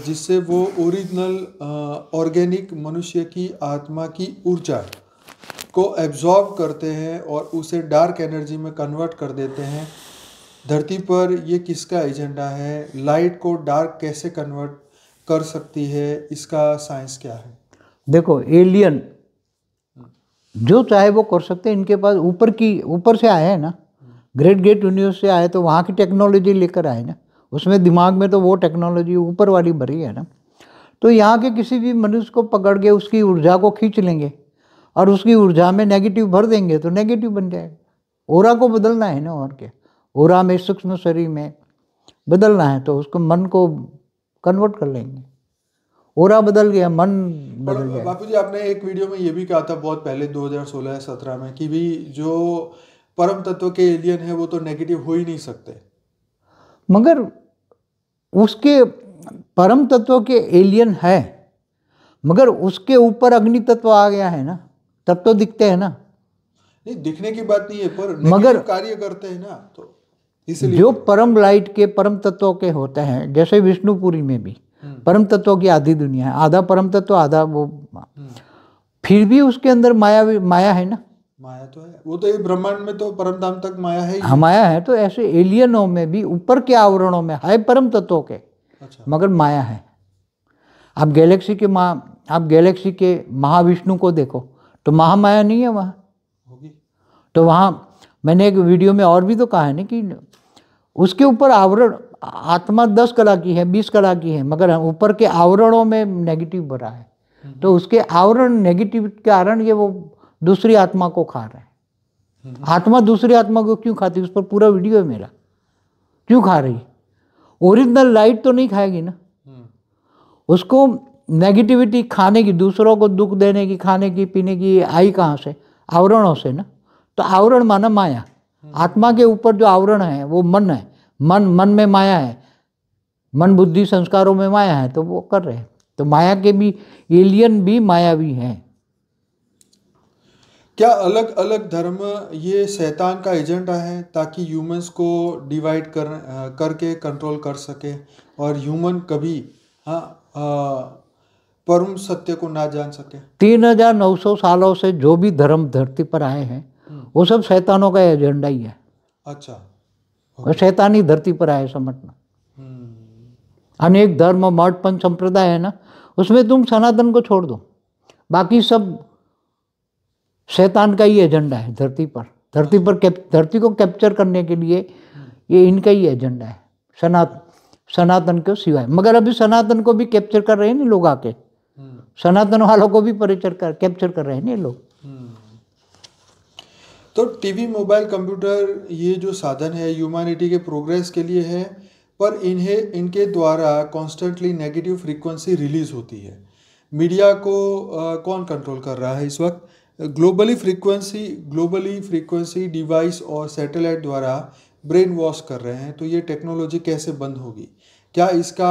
जिससे वो ओरिजिनल ऑर्गेनिक मनुष्य की आत्मा की ऊर्जा को एब्जॉर्ब करते हैं और उसे डार्क एनर्जी में कन्वर्ट कर देते हैं धरती पर ये किसका एजेंडा है लाइट को डार्क कैसे कन्वर्ट कर सकती है इसका साइंस क्या है देखो एलियन जो चाहे वो कर सकते हैं इनके पास ऊपर की ऊपर से आए हैं ना ग्रेट ग्रेट यूनिवर्स से आए तो वहाँ की टेक्नोलॉजी लेकर आए ना उसमें दिमाग में तो वो टेक्नोलॉजी ऊपर वाली भरी है ना तो यहाँ के किसी भी मनुष्य को पकड़ के उसकी ऊर्जा को खींच लेंगे और उसकी ऊर्जा में नेगेटिव भर देंगे तो नेगेटिव बन जाएगा ओरा को बदलना है ना और क्या ओरा में सूक्ष्म शरीर में बदलना है तो उसको मन को कन्वर्ट कर लेंगे ओरा बदल गया मन बदल गया बापू जी आपने एक वीडियो में ये भी कहा था बहुत पहले 2016-17 में कि भी जो परम तत्व के एलियन है वो तो नेगेटिव हो ही नहीं सकते मगर उसके परम तत्व के एलियन है मगर उसके ऊपर अग्नि तत्व आ गया है ना तब तो दिखते हैं ना नहीं दिखने की बात नहीं है पर मगर कार्य करते हैं ना तो जो परम लाइट के परम तत्व के होते हैं जैसे विष्णुपुरी में भी हम्म। परम तत्वों की आधी दुनिया है आधा परम तत्व आधा वो हम्म। फिर भी उसके अंदर माया माया है ना माया तो है वो तो ये ब्रह्मांड में तो परम धाम तक माया है ही हाँ, माया है तो ऐसे एलियनों में भी ऊपर के आवरणों में है परम तत्व के अच्छा। मगर माया है आप गैलेक्सी के मा आप गैलेक्सी के महाविष्णु को देखो तो महामाया नहीं है वहाँ होगी तो वहाँ मैंने एक वीडियो में और भी तो कहा है ना कि उसके ऊपर आवरण आत्मा दस कला की है बीस कला की है मगर ऊपर के आवरणों में नेगेटिव भरा है हम्म। तो उसके आवरण नेगेटिव के कारण ये वो दूसरी आत्मा को खा रहे हैं हम्म। आत्मा दूसरी आत्मा को क्यों खाती उस पर पूरा वीडियो है मेरा क्यों खा रही ओरिजिनल लाइट तो नहीं खाएगी ना हम्म। उसको नेगेटिविटी खाने की दूसरों को दुख देने की खाने की पीने की आई कहाँ से आवरणों से ना तो आवरण माना माया आत्मा के ऊपर जो आवरण है वो मन है मन मन में माया है मन बुद्धि संस्कारों में माया है तो वो कर रहे हैं तो माया के भी एलियन भी मायावी हैं क्या अलग अलग धर्म ये शैतान का एजेंडा है ताकि ह्यूमंस को डिवाइड कर करके कंट्रोल कर सके और ह्यूमन कभी हाँ परम सत्य को ना जान सके तीन हजार नौ सौ सालों से जो भी धर्म धरती पर आए हैं हम्म। वो सब शैतानों का एजेंडा ही है अच्छा वह शैतानी धरती पर आए समझना अनेक धर्म मठ पंच संप्रदाय है ना उसमें तुम सनातन को छोड़ दो बाकी सब शैतान का ही एजेंडा है धरती पर धरती पर धरती को कैप्चर करने के लिए ये इनका ही एजेंडा है सनात सनातन के सिवाय मगर अभी सनातन को भी कैप्चर कर रहे हैं ना लोग आके सनातन वालों को भी परिचर कर कैप्चर कर रहे हैं ना लोग तो टीवी मोबाइल कंप्यूटर ये जो साधन है ह्यूमैनिटी के प्रोग्रेस के लिए है पर इन्हें इनके द्वारा कॉन्स्टेंटली नेगेटिव फ्रीक्वेंसी रिलीज़ होती है मीडिया को आ, कौन कंट्रोल कर रहा है इस वक्त globally frequency globally frequency device और सैटेलाइट द्वारा ब्रेन वॉश कर रहे हैं तो ये टेक्नोलॉजी कैसे बंद होगी क्या इसका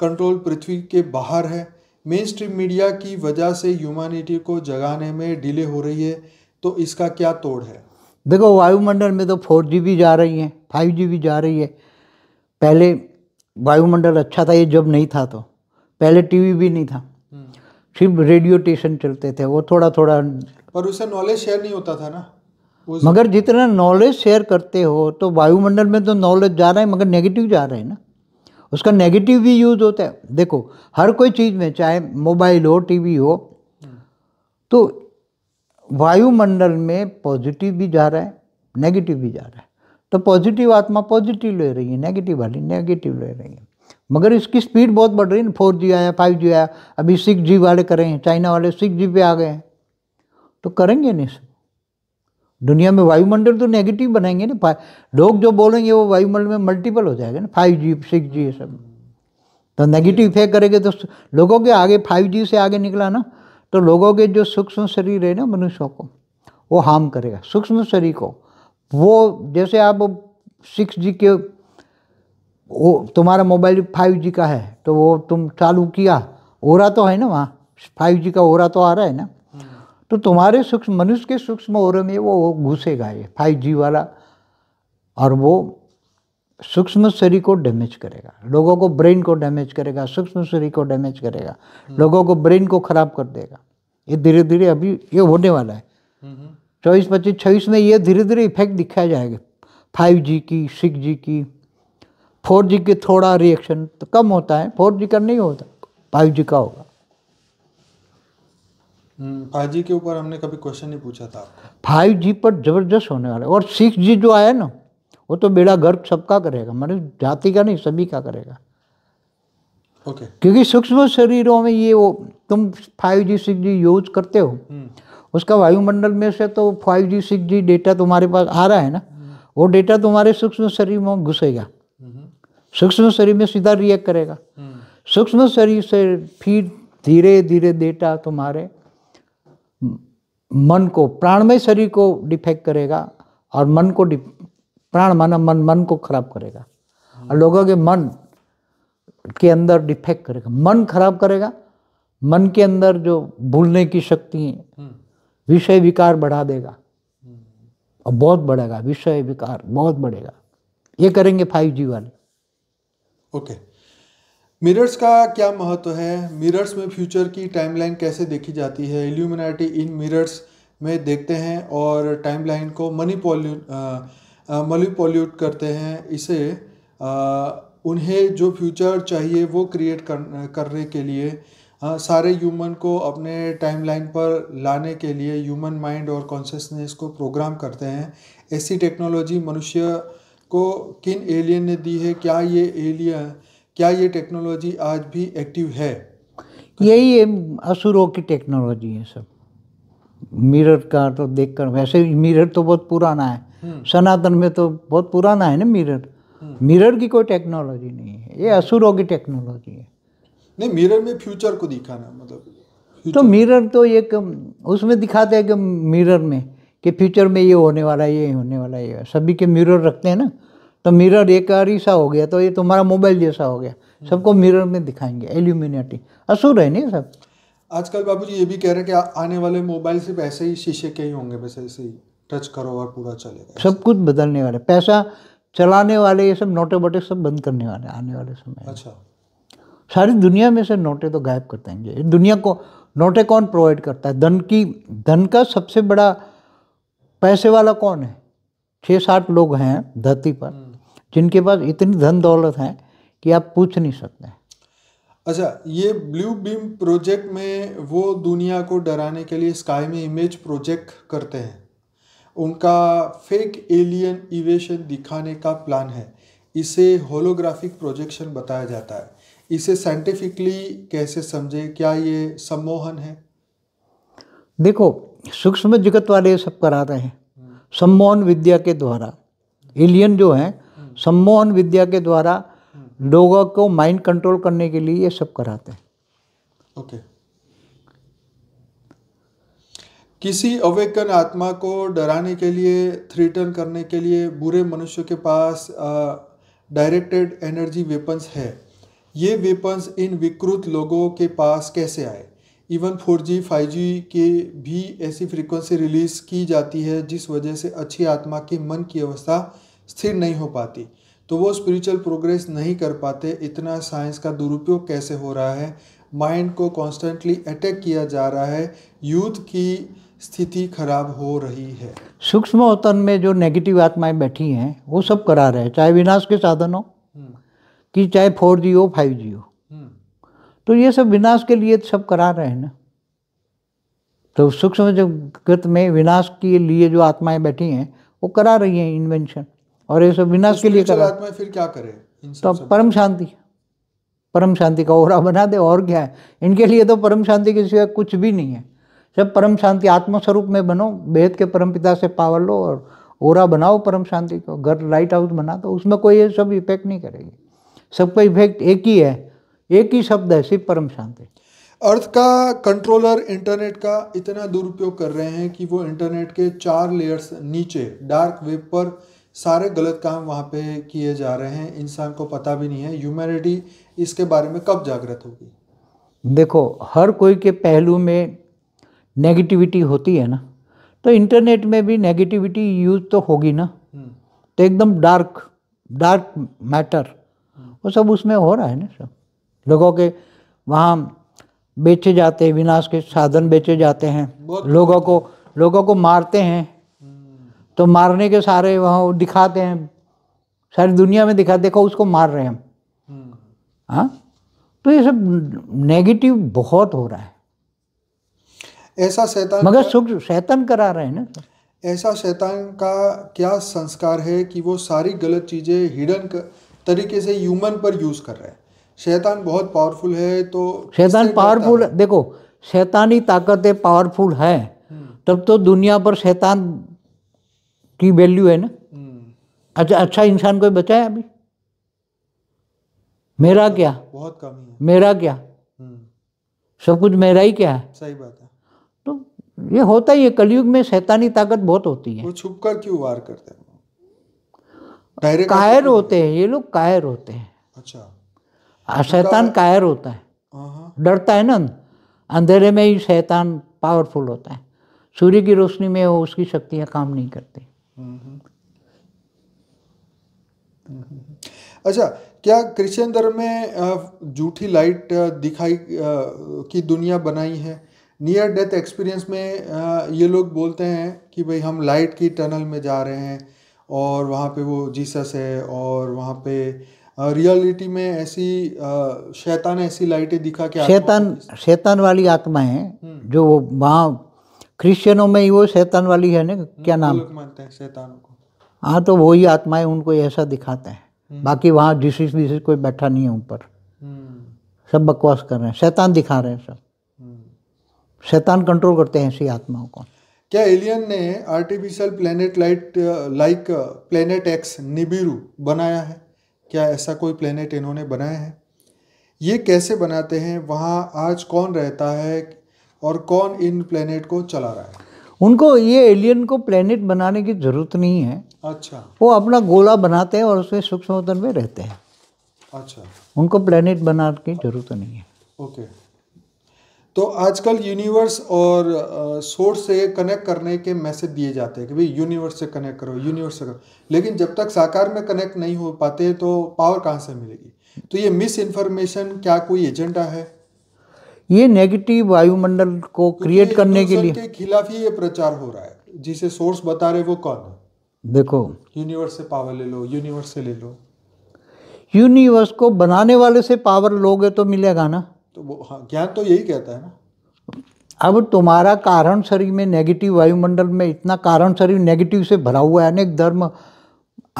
कंट्रोल पृथ्वी के बाहर है मेन स्ट्रीम मीडिया की वजह से ह्यूमैनिटी को जगाने में डिले हो रही है तो इसका क्या तोड़ है देखो वायुमंडल में तो फोर जी भी जा रही है फाइव जी भी जा रही है पहले वायुमंडल अच्छा था ये जब नहीं था तो पहले टीवी भी नहीं था सिर्फ हम्म। रेडियो स्टेशन चलते थे वो थोड़ा थोड़ा पर उससे नॉलेज शेयर नहीं होता था ना मगर जितना नॉलेज शेयर करते हो तो वायुमंडल में तो नॉलेज जा रहा है मगर नेगेटिव जा रहा है ना उसका नेगेटिव भी यूज़ होता है देखो हर कोई चीज़ में चाहे मोबाइल हो टीवी हो हम्म। तो वायुमंडल में पॉजिटिव भी जा रहा है नेगेटिव भी जा रहा है तो पॉजिटिव आत्मा पॉजिटिव ले रही है नेगेटिव वाली नेगेटिव ले रही है मगर इसकी स्पीड बहुत बढ़ रही है फोर जी आया फाइव जी आया अभी सिक्स जी वाले करें चाइना वाले सिक्स जी पे आ गए हैं तो करेंगे नहीं सब दुनिया में वायुमंडल तो नेगेटिव बनाएंगे ना लोग जो बोलेंगे वो वायुमंडल में मल्टीपल हो जाएगा ना फाइव जी सिक्स जी सब तो नेगेटिव इफेक्ट करेंगे तो लोगों के आगे फाइव जी से आगे निकला ना तो लोगों के जो सूक्ष्म शरीर है ना मनुष्यों को वो हार्म करेगा सूक्ष्म शरीर को वो जैसे आप सिक्स जी के वो तुम्हारा मोबाइल फाइव जी का है तो वो तुम चालू किया हो रहा तो है ना वहाँ फाइव जी का हो रहा तो आ रहा है ना तो तुम्हारे सूक्ष्म मनुष्य के सूक्ष्म ओर में वो घुसेगा ये फाइव जी वाला और वो सूक्ष्म शरीर को डैमेज करेगा लोगों को ब्रेन को डैमेज करेगा सूक्ष्म शरीर को डैमेज करेगा हम्म। लोगों को ब्रेन को ख़राब कर देगा ये धीरे धीरे अभी ये होने वाला है चौबीस पच्चीस छब्बीस में ये धीरे धीरे इफेक्ट दिखाया जाएगा फाइव जी की सिक्स जी की फोर जी के थोड़ा रिएक्शन तो कम होता है फोर जी का नहीं होता फाइव जी का होगा हम्म, फाइव जी के ऊपर हमने कभी क्वेश्चन नहीं पूछा था फाइव जी पर जबरदस्त होने वाला है और सिक्स जी जो आया ना वो तो बेड़ा गर्व सबका करेगा मैंने मतलब जाति का नहीं सभी का करेगा okay. क्योंकि सूक्ष्म शरीरों में ये वो तुम five G six G use करते हो hmm. उसका वायुमंडल में से तो five G six G data तुम्हारे पास आ रहा है ना hmm. वो डेटा तुम्हारे सूक्ष्म शरीर में घुसेगा hmm. सूक्ष्म शरीर में सीधा रिएक्ट करेगा सूक्ष्म शरीर से फिर धीरे धीरे डेटा तुम्हारे मन को प्राणमय शरीर को डिफेक्ट करेगा और मन को प्राण माना मन मन को खराब करेगा और लोगों के मन के अंदर डिफेक्ट करेगा मन खराब करेगा मन के अंदर जो भूलने की शक्ति है हम्म। विषय विकार बढ़ा देगा हम्म। और बहुत बढ़ेगा विषय विकार बहुत बढ़ेगा ये करेंगे फाइव जी वाले ओके मिरर्स का क्या महत्व है मिरर्स में फ्यूचर की टाइमलाइन कैसे देखी जाती है एल्यूमिनाटी इन मिरर्स में देखते हैं और टाइमलाइन को मनी पॉल्यू मनी पॉल्यूट करते हैं इसे आ, उन्हें जो फ्यूचर चाहिए वो क्रिएट कर, करने के लिए आ, हाँ, सारे ह्यूमन को अपने टाइमलाइन पर लाने के लिए ह्यूमन माइंड और कॉन्शसनेस को प्रोग्राम करते हैं ऐसी टेक्नोलॉजी मनुष्य को किन एलियन ने दी है क्या ये एलियन क्या ये टेक्नोलॉजी आज भी एक्टिव है यही असुरों की टेक्नोलॉजी है सब मिरर का तो देखकर वैसे मिरर तो बहुत पुराना है हम्म। सनातन में तो बहुत पुराना है ना मिरर मिरर की कोई टेक्नोलॉजी नहीं है ये असुरों की टेक्नोलॉजी है नहीं मिरर में फ्यूचर को दिखाना मतलब तो मिरर तो एक उसमें दिखाते हैं कि मिरर में कि फ्यूचर में ये होने वाला है ये होने वाला है ये सभी के मिरर रखते हैं ना तो मिरर एक अरीसा हो गया तो ये तुम्हारा मोबाइल जैसा हो गया सबको मिरर में दिखाएंगे एल्यूमिनेटी असुर है नहीं सब आजकल बाबू जी ये भी कह रहे हैं कि आने वाले मोबाइल सिर्फ ऐसे ही शीशे के ही होंगे वैसे ऐसे ही टच करो और पूरा चलेगा सब कुछ बदलने वाला पैसा चलाने वाले ये सब नोटे बटे सब बंद करने वाले आने वाले समय अच्छा सारी दुनिया में से नोटे तो गायब कर देंगे दुनिया को नोटे कौन प्रोवाइड करता है धन की धन का सबसे बड़ा पैसे वाला कौन है छः सात लोग हैं धरती पर हम्म। जिनके पास इतनी धन दौलत है कि आप पूछ नहीं सकते अच्छा ये ब्लू बीम प्रोजेक्ट में वो दुनिया को डराने के लिए स्काई में इमेज प्रोजेक्ट करते हैं उनका फेक एलियन इवेशन दिखाने का प्लान है इसे होलोग्राफिक प्रोजेक्शन बताया जाता है इसे साइंटिफिकली कैसे समझे क्या ये सम्मोहन है देखो सूक्ष्म जगत वाले ये सब करा रहे हैं सम्मोहन विद्या के द्वारा एलियन जो हैं सम्मोहन विद्या के द्वारा लोगों को माइंड कंट्रोल करने के लिए ये सब कराते हैं ओके okay. किसी अवेकन आत्मा को डराने के लिए थ्रीटन करने के लिए बुरे मनुष्य के पास डायरेक्टेड एनर्जी वेपन्स है ये वेपन्स इन विकृत लोगों के पास कैसे आए इवन 4G, 5G के भी ऐसी फ्रीक्वेंसी रिलीज़ की जाती है जिस वजह से अच्छी आत्मा के मन की अवस्था स्थिर नहीं हो पाती तो वो स्पिरिचुअल प्रोग्रेस नहीं कर पाते इतना साइंस का दुरुपयोग कैसे हो रहा है माइंड को कॉन्स्टेंटली अटैक किया जा रहा है यूथ की स्थिति खराब हो रही है सूक्ष्म तन में जो नेगेटिव आत्माएं बैठी हैं वो सब करा रहे हैं चाहे विनाश के साधन हो हम्म। कि चाहे फोर जी हो फाइव जी हो हम्म। तो ये सब विनाश के लिए सब करा रहे हैं ना तो सूक्ष्म जगत में विनाश के लिए जो आत्माएं बैठी हैं वो करा रही हैं इन्वेंशन और ये सब विनाश के लिए तो करा आत्माएं फिर क्या करें तो परम शांति परम शांति का ओरा बना दे और क्या है इनके लिए तो परम शांति के सिवा कुछ भी नहीं है जब परम शांति आत्मस्वरूप में बनो बेहद के परम पिता से पावर लो और ओरा बनाओ परम शांति को घर लाइट हाउस बना तो उसमें कोई ये सब इफेक्ट नहीं करेगी सबका इफेक्ट एक ही है एक ही शब्द है सिर्फ परम शांति अर्थ का कंट्रोलर इंटरनेट का इतना दुरुपयोग कर रहे हैं कि वो इंटरनेट के चार लेयर्स नीचे डार्क वेब पर सारे गलत काम वहाँ पे किए जा रहे हैं इंसान को पता भी नहीं है ह्यूमैनिटी इसके बारे में कब जागृत होगी देखो हर कोई के पहलू में नेगेटिविटी होती है ना तो इंटरनेट में भी नेगेटिविटी यूज तो होगी ना हम्म। तो एकदम डार्क डार्क मैटर वो सब उसमें हो रहा है ना सब लोगों के वहाँ बेचे जाते हैं विनाश के साधन बेचे जाते हैं लोगों को लोगों को मारते हैं हम्म। तो मारने के सारे वहाँ दिखाते हैं सारी दुनिया में दिखा देखो उसको मार रहे हैं हम हम्म। हाँ तो ये सब नेगेटिव बहुत हो रहा है ऐसा शैतान मगर सुख शैतान करा रहे हैं ना ऐसा शैतान का क्या संस्कार है कि वो सारी गलत चीज़ें हिडन तरीके से ह्यूमन पर यूज़ कर रहे हैं शैतान बहुत पावरफुल है तो शैतान पावरफुल देखो शैतानी ताकतें पावरफुल है हम्म। तब तो दुनिया पर शैतान की वैल्यू है ना हम्म। अच्छा अच्छा इंसान कोई बचा है अभी मेरा क्या बहुत कम मेरा क्या हम्म। सब कुछ मेरा ही क्या है सही बात है ये होता ही है कलयुग में शैतानी ताकत बहुत होती है वो छुप कर क्यों वार करते हैं कायर होते हैं ये लोग कायर होते हैं अच्छा शैतान कायर होता है हाँ, हाँ। डरता है ना अंधेरे में ही शैतान पावरफुल होता है सूर्य की रोशनी में वो उसकी शक्तियां काम नहीं करती हम्म, हम्म। हम्म, अच्छा क्या क्रिश्चियन धर्म में जूठी लाइट दिखाई की दुनिया बनाई है नियर डेथ एक्सपीरियंस में ये लोग बोलते हैं कि भाई हम लाइट की टनल में जा रहे हैं और वहाँ पे वो जीसस है और वहाँ पे रियलिटी में ऐसी शैतान ऐसी लाइटें दिखा के शैतान शैतान वाली आत्मा है हम्म। जो वहाँ क्रिश्चियनों में ही वो शैतान वाली है ना हम्म, क्या नाम मानते हैं शैतानों को हाँ तो वही आत्माएं उनको ऐसा दिखाते हैं हम्म। बाकी वहाँ जिस जिस कोई बैठा नहीं है ऊपर सब बकवास कर रहे हैं शैतान दिखा रहे हैं सब शैतान कंट्रोल करते हैं ऐसी आत्माओं को क्या एलियन ने artificial planet light like planet X Nibiru बनाया है क्या ऐसा कोई प्लेनेट इन्होंने बनाया है ये कैसे बनाते हैं वहाँ आज कौन रहता है और कौन इन प्लेनेट को चला रहा है उनको ये एलियन को प्लेनेट बनाने की ज़रूरत नहीं है अच्छा वो अपना गोला बनाते हैं और उसमें सूक्ष्म में रहते हैं अच्छा उनको प्लेनेट बनाने की ज़रूरत नहीं है ओके तो आजकल यूनिवर्स और सोर्स से कनेक्ट करने के मैसेज दिए जाते हैं कि भाई यूनिवर्स से कनेक्ट करो यूनिवर्स से करो लेकिन जब तक साकार में कनेक्ट नहीं हो पाते तो पावर कहाँ से मिलेगी तो ये मिस इन्फॉर्मेशन क्या कोई एजेंडा है ये नेगेटिव वायुमंडल को क्रिएट करने के लिए के खिलाफ ही ये प्रचार हो रहा है जिसे सोर्स बता रहे वो कौन है देखो यूनिवर्स से पावर ले लो यूनिवर्स से ले लो यूनिवर्स को बनाने वाले से पावर लोगे तो मिलेगा ना तो वो हाँ ज्ञान तो यही कहता है ना अब तुम्हारा कारण शरीर में नेगेटिव वायुमंडल में इतना कारण शरीर नेगेटिव से भरा हुआ है अनेक धर्म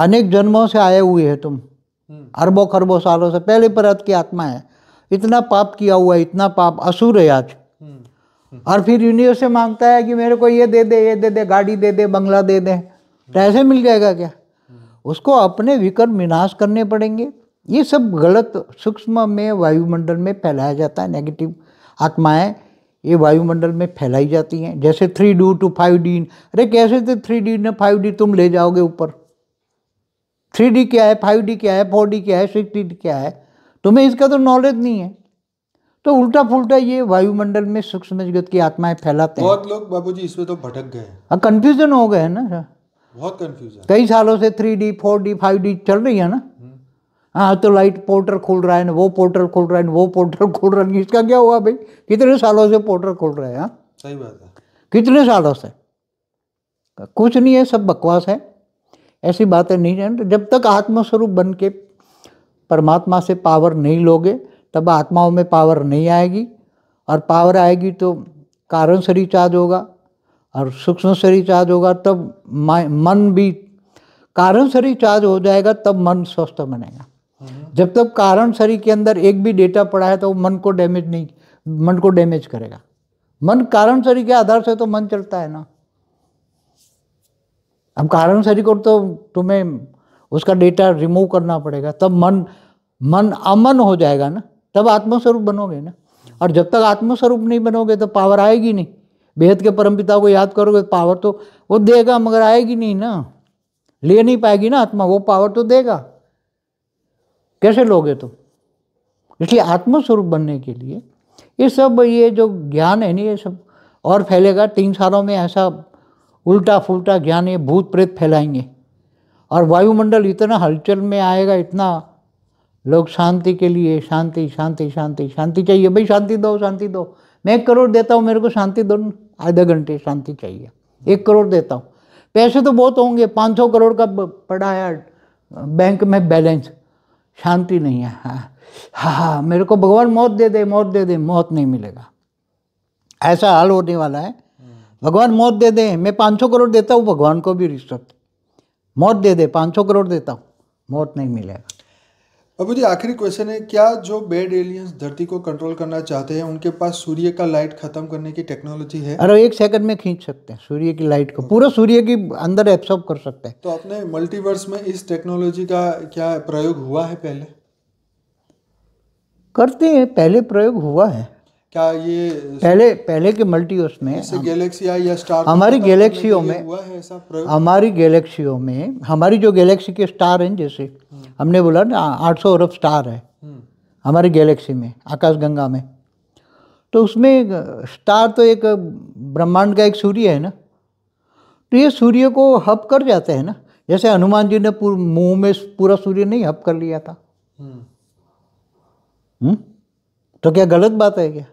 अनेक जन्मों से आए हुए हैं तुम हम्म। अरबों खरबों सालों से पहले परत की आत्मा है इतना पाप किया हुआ है इतना पाप असुर है आज हम्म, हम्म। और फिर यूनिवर्स से मांगता है कि मेरे को ये दे दे ये दे दे गाड़ी दे दे बंगला दे दे पैसे मिल जाएगा क्या उसको अपने विकर्म विनाश करने पड़ेंगे ये सब गलत सूक्ष्म में वायुमंडल में फैलाया जाता है नेगेटिव आत्माएं ये वायुमंडल में फैलाई जाती हैं जैसे three D to five D अरे कैसे थे थ्री डी ने फाइव डी तुम ले जाओगे ऊपर थ्री डी क्या है फाइव डी क्या है फोर डी क्या है सिक्स डी क्या है तुम्हें इसका तो नॉलेज नहीं है तो उल्टा फुलटा ये वायुमंडल में सूक्ष्म जगत की आत्माएं फैलाते हैं बहुत लोग बाबू जी इसमें तो भटक गए कन्फ्यूजन हाँ, हो गए ना बहुत कन्फ्यूजन कई सालों से three D four D five D चल रही है ना हाँ तो लाइट पोर्टर खोल रहा है ना वो पोर्टर खोल रहा है ना वो पोर्टर खोल रहा है इसका क्या हुआ भाई कितने सालों से पोर्टर खोल रहे हैं हाँ सही बात है कितने सालों से कुछ नहीं है सब बकवास है ऐसी बातें नहीं है जब तक आत्मस्वरूप बन के परमात्मा से पावर नहीं लोगे तब आत्माओं में पावर नहीं आएगी और पावर आएगी तो कारण से रिचार्ज होगा और सूक्ष्म से रिचार्ज होगा तब मन भी कारण से रिचार्ज हो जाएगा तब मन स्वस्थ बनेगा जब तक कारण शरीर के अंदर एक भी डेटा पड़ा है तो मन को डैमेज नहीं मन को डैमेज करेगा मन कारण शरीर के आधार से तो मन चलता है ना अब कारण शरीर को तो तुम्हें उसका डेटा रिमूव करना पड़ेगा तब मन मन अमन हो जाएगा ना तब आत्मस्वरूप बनोगे ना और जब तक आत्मस्वरूप नहीं बनोगे तो पावर आएगी नहीं बेहद के परमपिता को याद करोगे तो पावर तो वो देगा मगर आएगी नहीं ना ले नहीं पाएगी ना आत्मा वो पावर तो देगा कैसे लोगे तुम तो? इसलिए आत्मस्वरूप बनने के लिए ये सब ये जो ज्ञान है नहीं ये सब और फैलेगा तीन सालों में ऐसा उल्टा फुलटा ज्ञान ये भूत प्रेत फैलाएंगे और वायुमंडल इतना हलचल में आएगा इतना लोग शांति के लिए शांति शांति शांति शांति चाहिए भाई शांति दो शांति दो मैं एक करोड़ देता हूँ मेरे को शांति दो आधे घंटे शांति चाहिए एक करोड़ देता हूँ पैसे तो बहुत होंगे पाँच सौ करोड़ का पड़ा है बैंक में बैलेंस शांति नहीं है हाँ, हाँ हाँ मेरे को भगवान मौत दे दे मौत दे दे मौत नहीं मिलेगा ऐसा हाल होने वाला है भगवान मौत दे दे मैं पाँच सौ करोड़ देता हूँ भगवान को भी रिश्वत मौत दे दे पाँच सौ करोड़ देता हूँ मौत नहीं मिलेगा अब जी आखिरी क्वेश्चन है क्या जो बेड एलियंस धरती को कंट्रोल करना चाहते हैं उनके पास सूर्य का लाइट खत्म करने की टेक्नोलॉजी है अरे एक सेकंड में खींच सकते हैं सूर्य की लाइट को पूरा सूर्य की अंदर एब्सॉर्ब कर सकते हैं तो अपने मल्टीवर्स में इस टेक्नोलॉजी का क्या प्रयोग हुआ है पहले करते हैं पहले प्रयोग हुआ है क्या ये पहले पहले के मल्टीवर्स में गैलेक्सी आई या स्टार हमारी गैलेक्सियों में हमारी गैलेक्सियों में हमारी जो गैलेक्सी के स्टार हैं जैसे हम्म। हमने बोला ना आठ सौ अरब स्टार है हम्म। हमारी गैलेक्सी में आकाशगंगा में तो उसमें स्टार तो एक ब्रह्मांड का एक सूर्य है ना तो ये सूर्य को हप कर जाते हैं ना जैसे हनुमान जी ने मुंह में पूरा सूर्य नहीं हप कर लिया था हुँ? हम्म। तो क्या गलत बात है क्या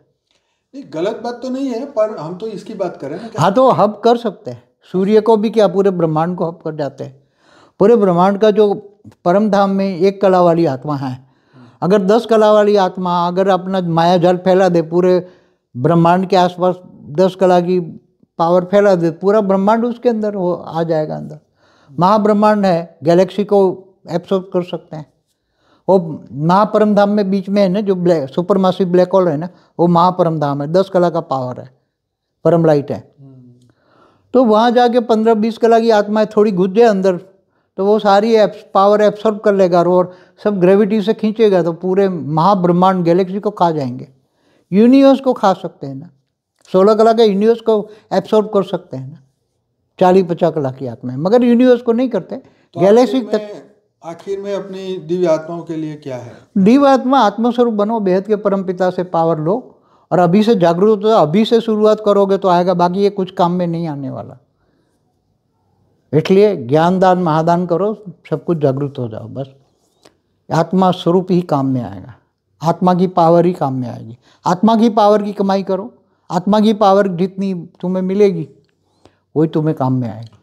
नहीं गलत बात तो नहीं है पर हम तो इसकी बात कर रहे हैं हाँ तो हब कर सकते हैं सूर्य को भी क्या पूरे ब्रह्मांड को हब कर जाते हैं पूरे ब्रह्मांड का जो परम धाम में एक कला वाली आत्मा है अगर दस कला वाली आत्मा अगर अपना माया जल फैला दे पूरे ब्रह्मांड के आसपास दस कला की पावर फैला दे पूरा ब्रह्मांड उसके अंदर हो आ जाएगा अंदर महाब्रह्मांड है गैलेक्सी को एब्सॉर्ब कर सकते हैं वो महापरम धाम में बीच में है ना जो black supermassive black hole है ना वो महापरम धाम है दस कला का पावर है परम लाइट है तो वहाँ जाके पंद्रह बीस कला की आत्माएं थोड़ी घुस जाए अंदर तो वो सारी एप्स, पावर एब्सॉर्ब कर लेगा और सब ग्रेविटी से खींचेगा तो पूरे महाब्रह्मांड गैलेक्सी को खा जाएंगे यूनिवर्स को खा सकते हैं ना सोलह कला के यूनिवर्स को एब्सॉर्ब कर सकते हैं ना चालीस पचास कला की आत्माएं मगर यूनिवर्स को नहीं करते तो गैलेक्सी तक आखिर में अपनी दिव्य आत्माओं के लिए क्या है दिव्य आत्मा आत्मस्वरूप बनो बेहद के परम पिता से पावर लो और अभी से जागरूक तो अभी से शुरुआत करोगे तो आएगा बाकी ये कुछ काम में नहीं आने वाला इसलिए ज्ञान दान महादान करो सब कुछ जागृत हो जाओ बस आत्मा स्वरूप ही काम में आएगा आत्मा की पावर ही काम में आएगी आत्मा की पावर की कमाई करो आत्मा की पावर जितनी तुम्हें मिलेगी वही तुम्हें काम में आएगी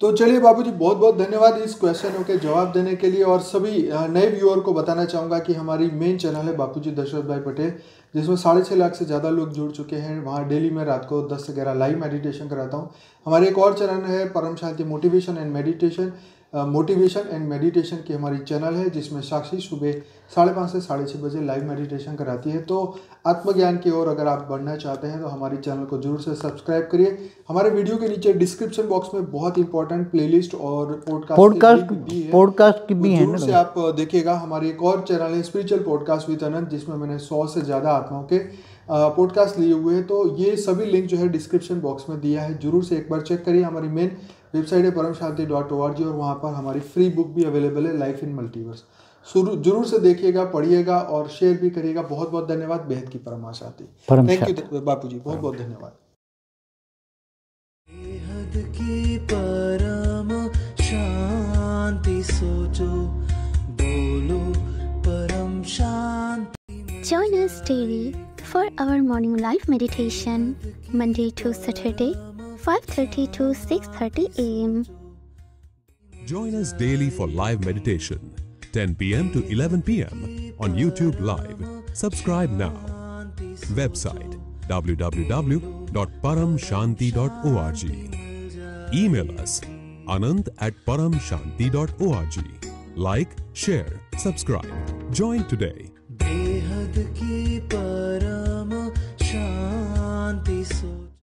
तो चलिए जी बहुत बहुत धन्यवाद इस क्वेश्चनों के जवाब देने के लिए और सभी नए व्यूअर को बताना चाहूँगा कि हमारी मेन चैनल है बापू जी दशरथ भाई पटेल जिसमें साढ़े छः लाख से ज़्यादा लोग जुड़ चुके हैं वहाँ डेली मैं रात को दस से ग्यारह लाइव मेडिटेशन कराता हूँ हमारे एक और चैनल है Param Shanti motivation and meditation motivation and meditation की हमारी चैनल है जिसमें साक्षी सुबह साढ़े पाँच से साढ़े छः बजे लाइव मेडिटेशन कराती है तो आत्मज्ञान की ओर अगर आप बढ़ना चाहते हैं तो हमारी चैनल को जरूर से सब्सक्राइब करिए हमारे वीडियो के नीचे डिस्क्रिप्शन बॉक्स में बहुत इंपॉर्टेंट प्लेलिस्ट और पॉडकास्ट पॉडकास्ट की तो भी है जरूर से आप देखिएगा हमारी एक और चैनल है स्पिरिचुअल पॉडकास्ट विद अनंत जिसमें मैंने सौ से ज़्यादा आत्माओं के पॉडकास्ट लिए हुए हैं तो ये सभी लिंक जो है डिस्क्रिप्शन बॉक्स में दिया है जरूर से एक बार चेक करिए हमारी मेन वेबसाइट है परम शांति डॉट ओ आर जी और वहाँ पर हमारी फ्री बुक भी अवेलेबल है लाइफ इन मल्टीवर्स शुरू जरूर से देखिएगा पढ़िएगा और शेयर भी करिएगा बहुत बहुत धन्यवाद बेहद की परमा शांति थैंक यू बापू जी बहुत बहुत धन्यवाद की परम शांति सोचो बोलो परम शांति Join us daily for our morning life meditation, Monday to Saturday 5.30 to 6.30 a.m. Join us daily for live meditation, 10 p.m. to 11 p.m. on YouTube Live. Subscribe now. Website www.paramshanti.org. Email us anand at paramshanti.org. Like, share, subscribe. Join today.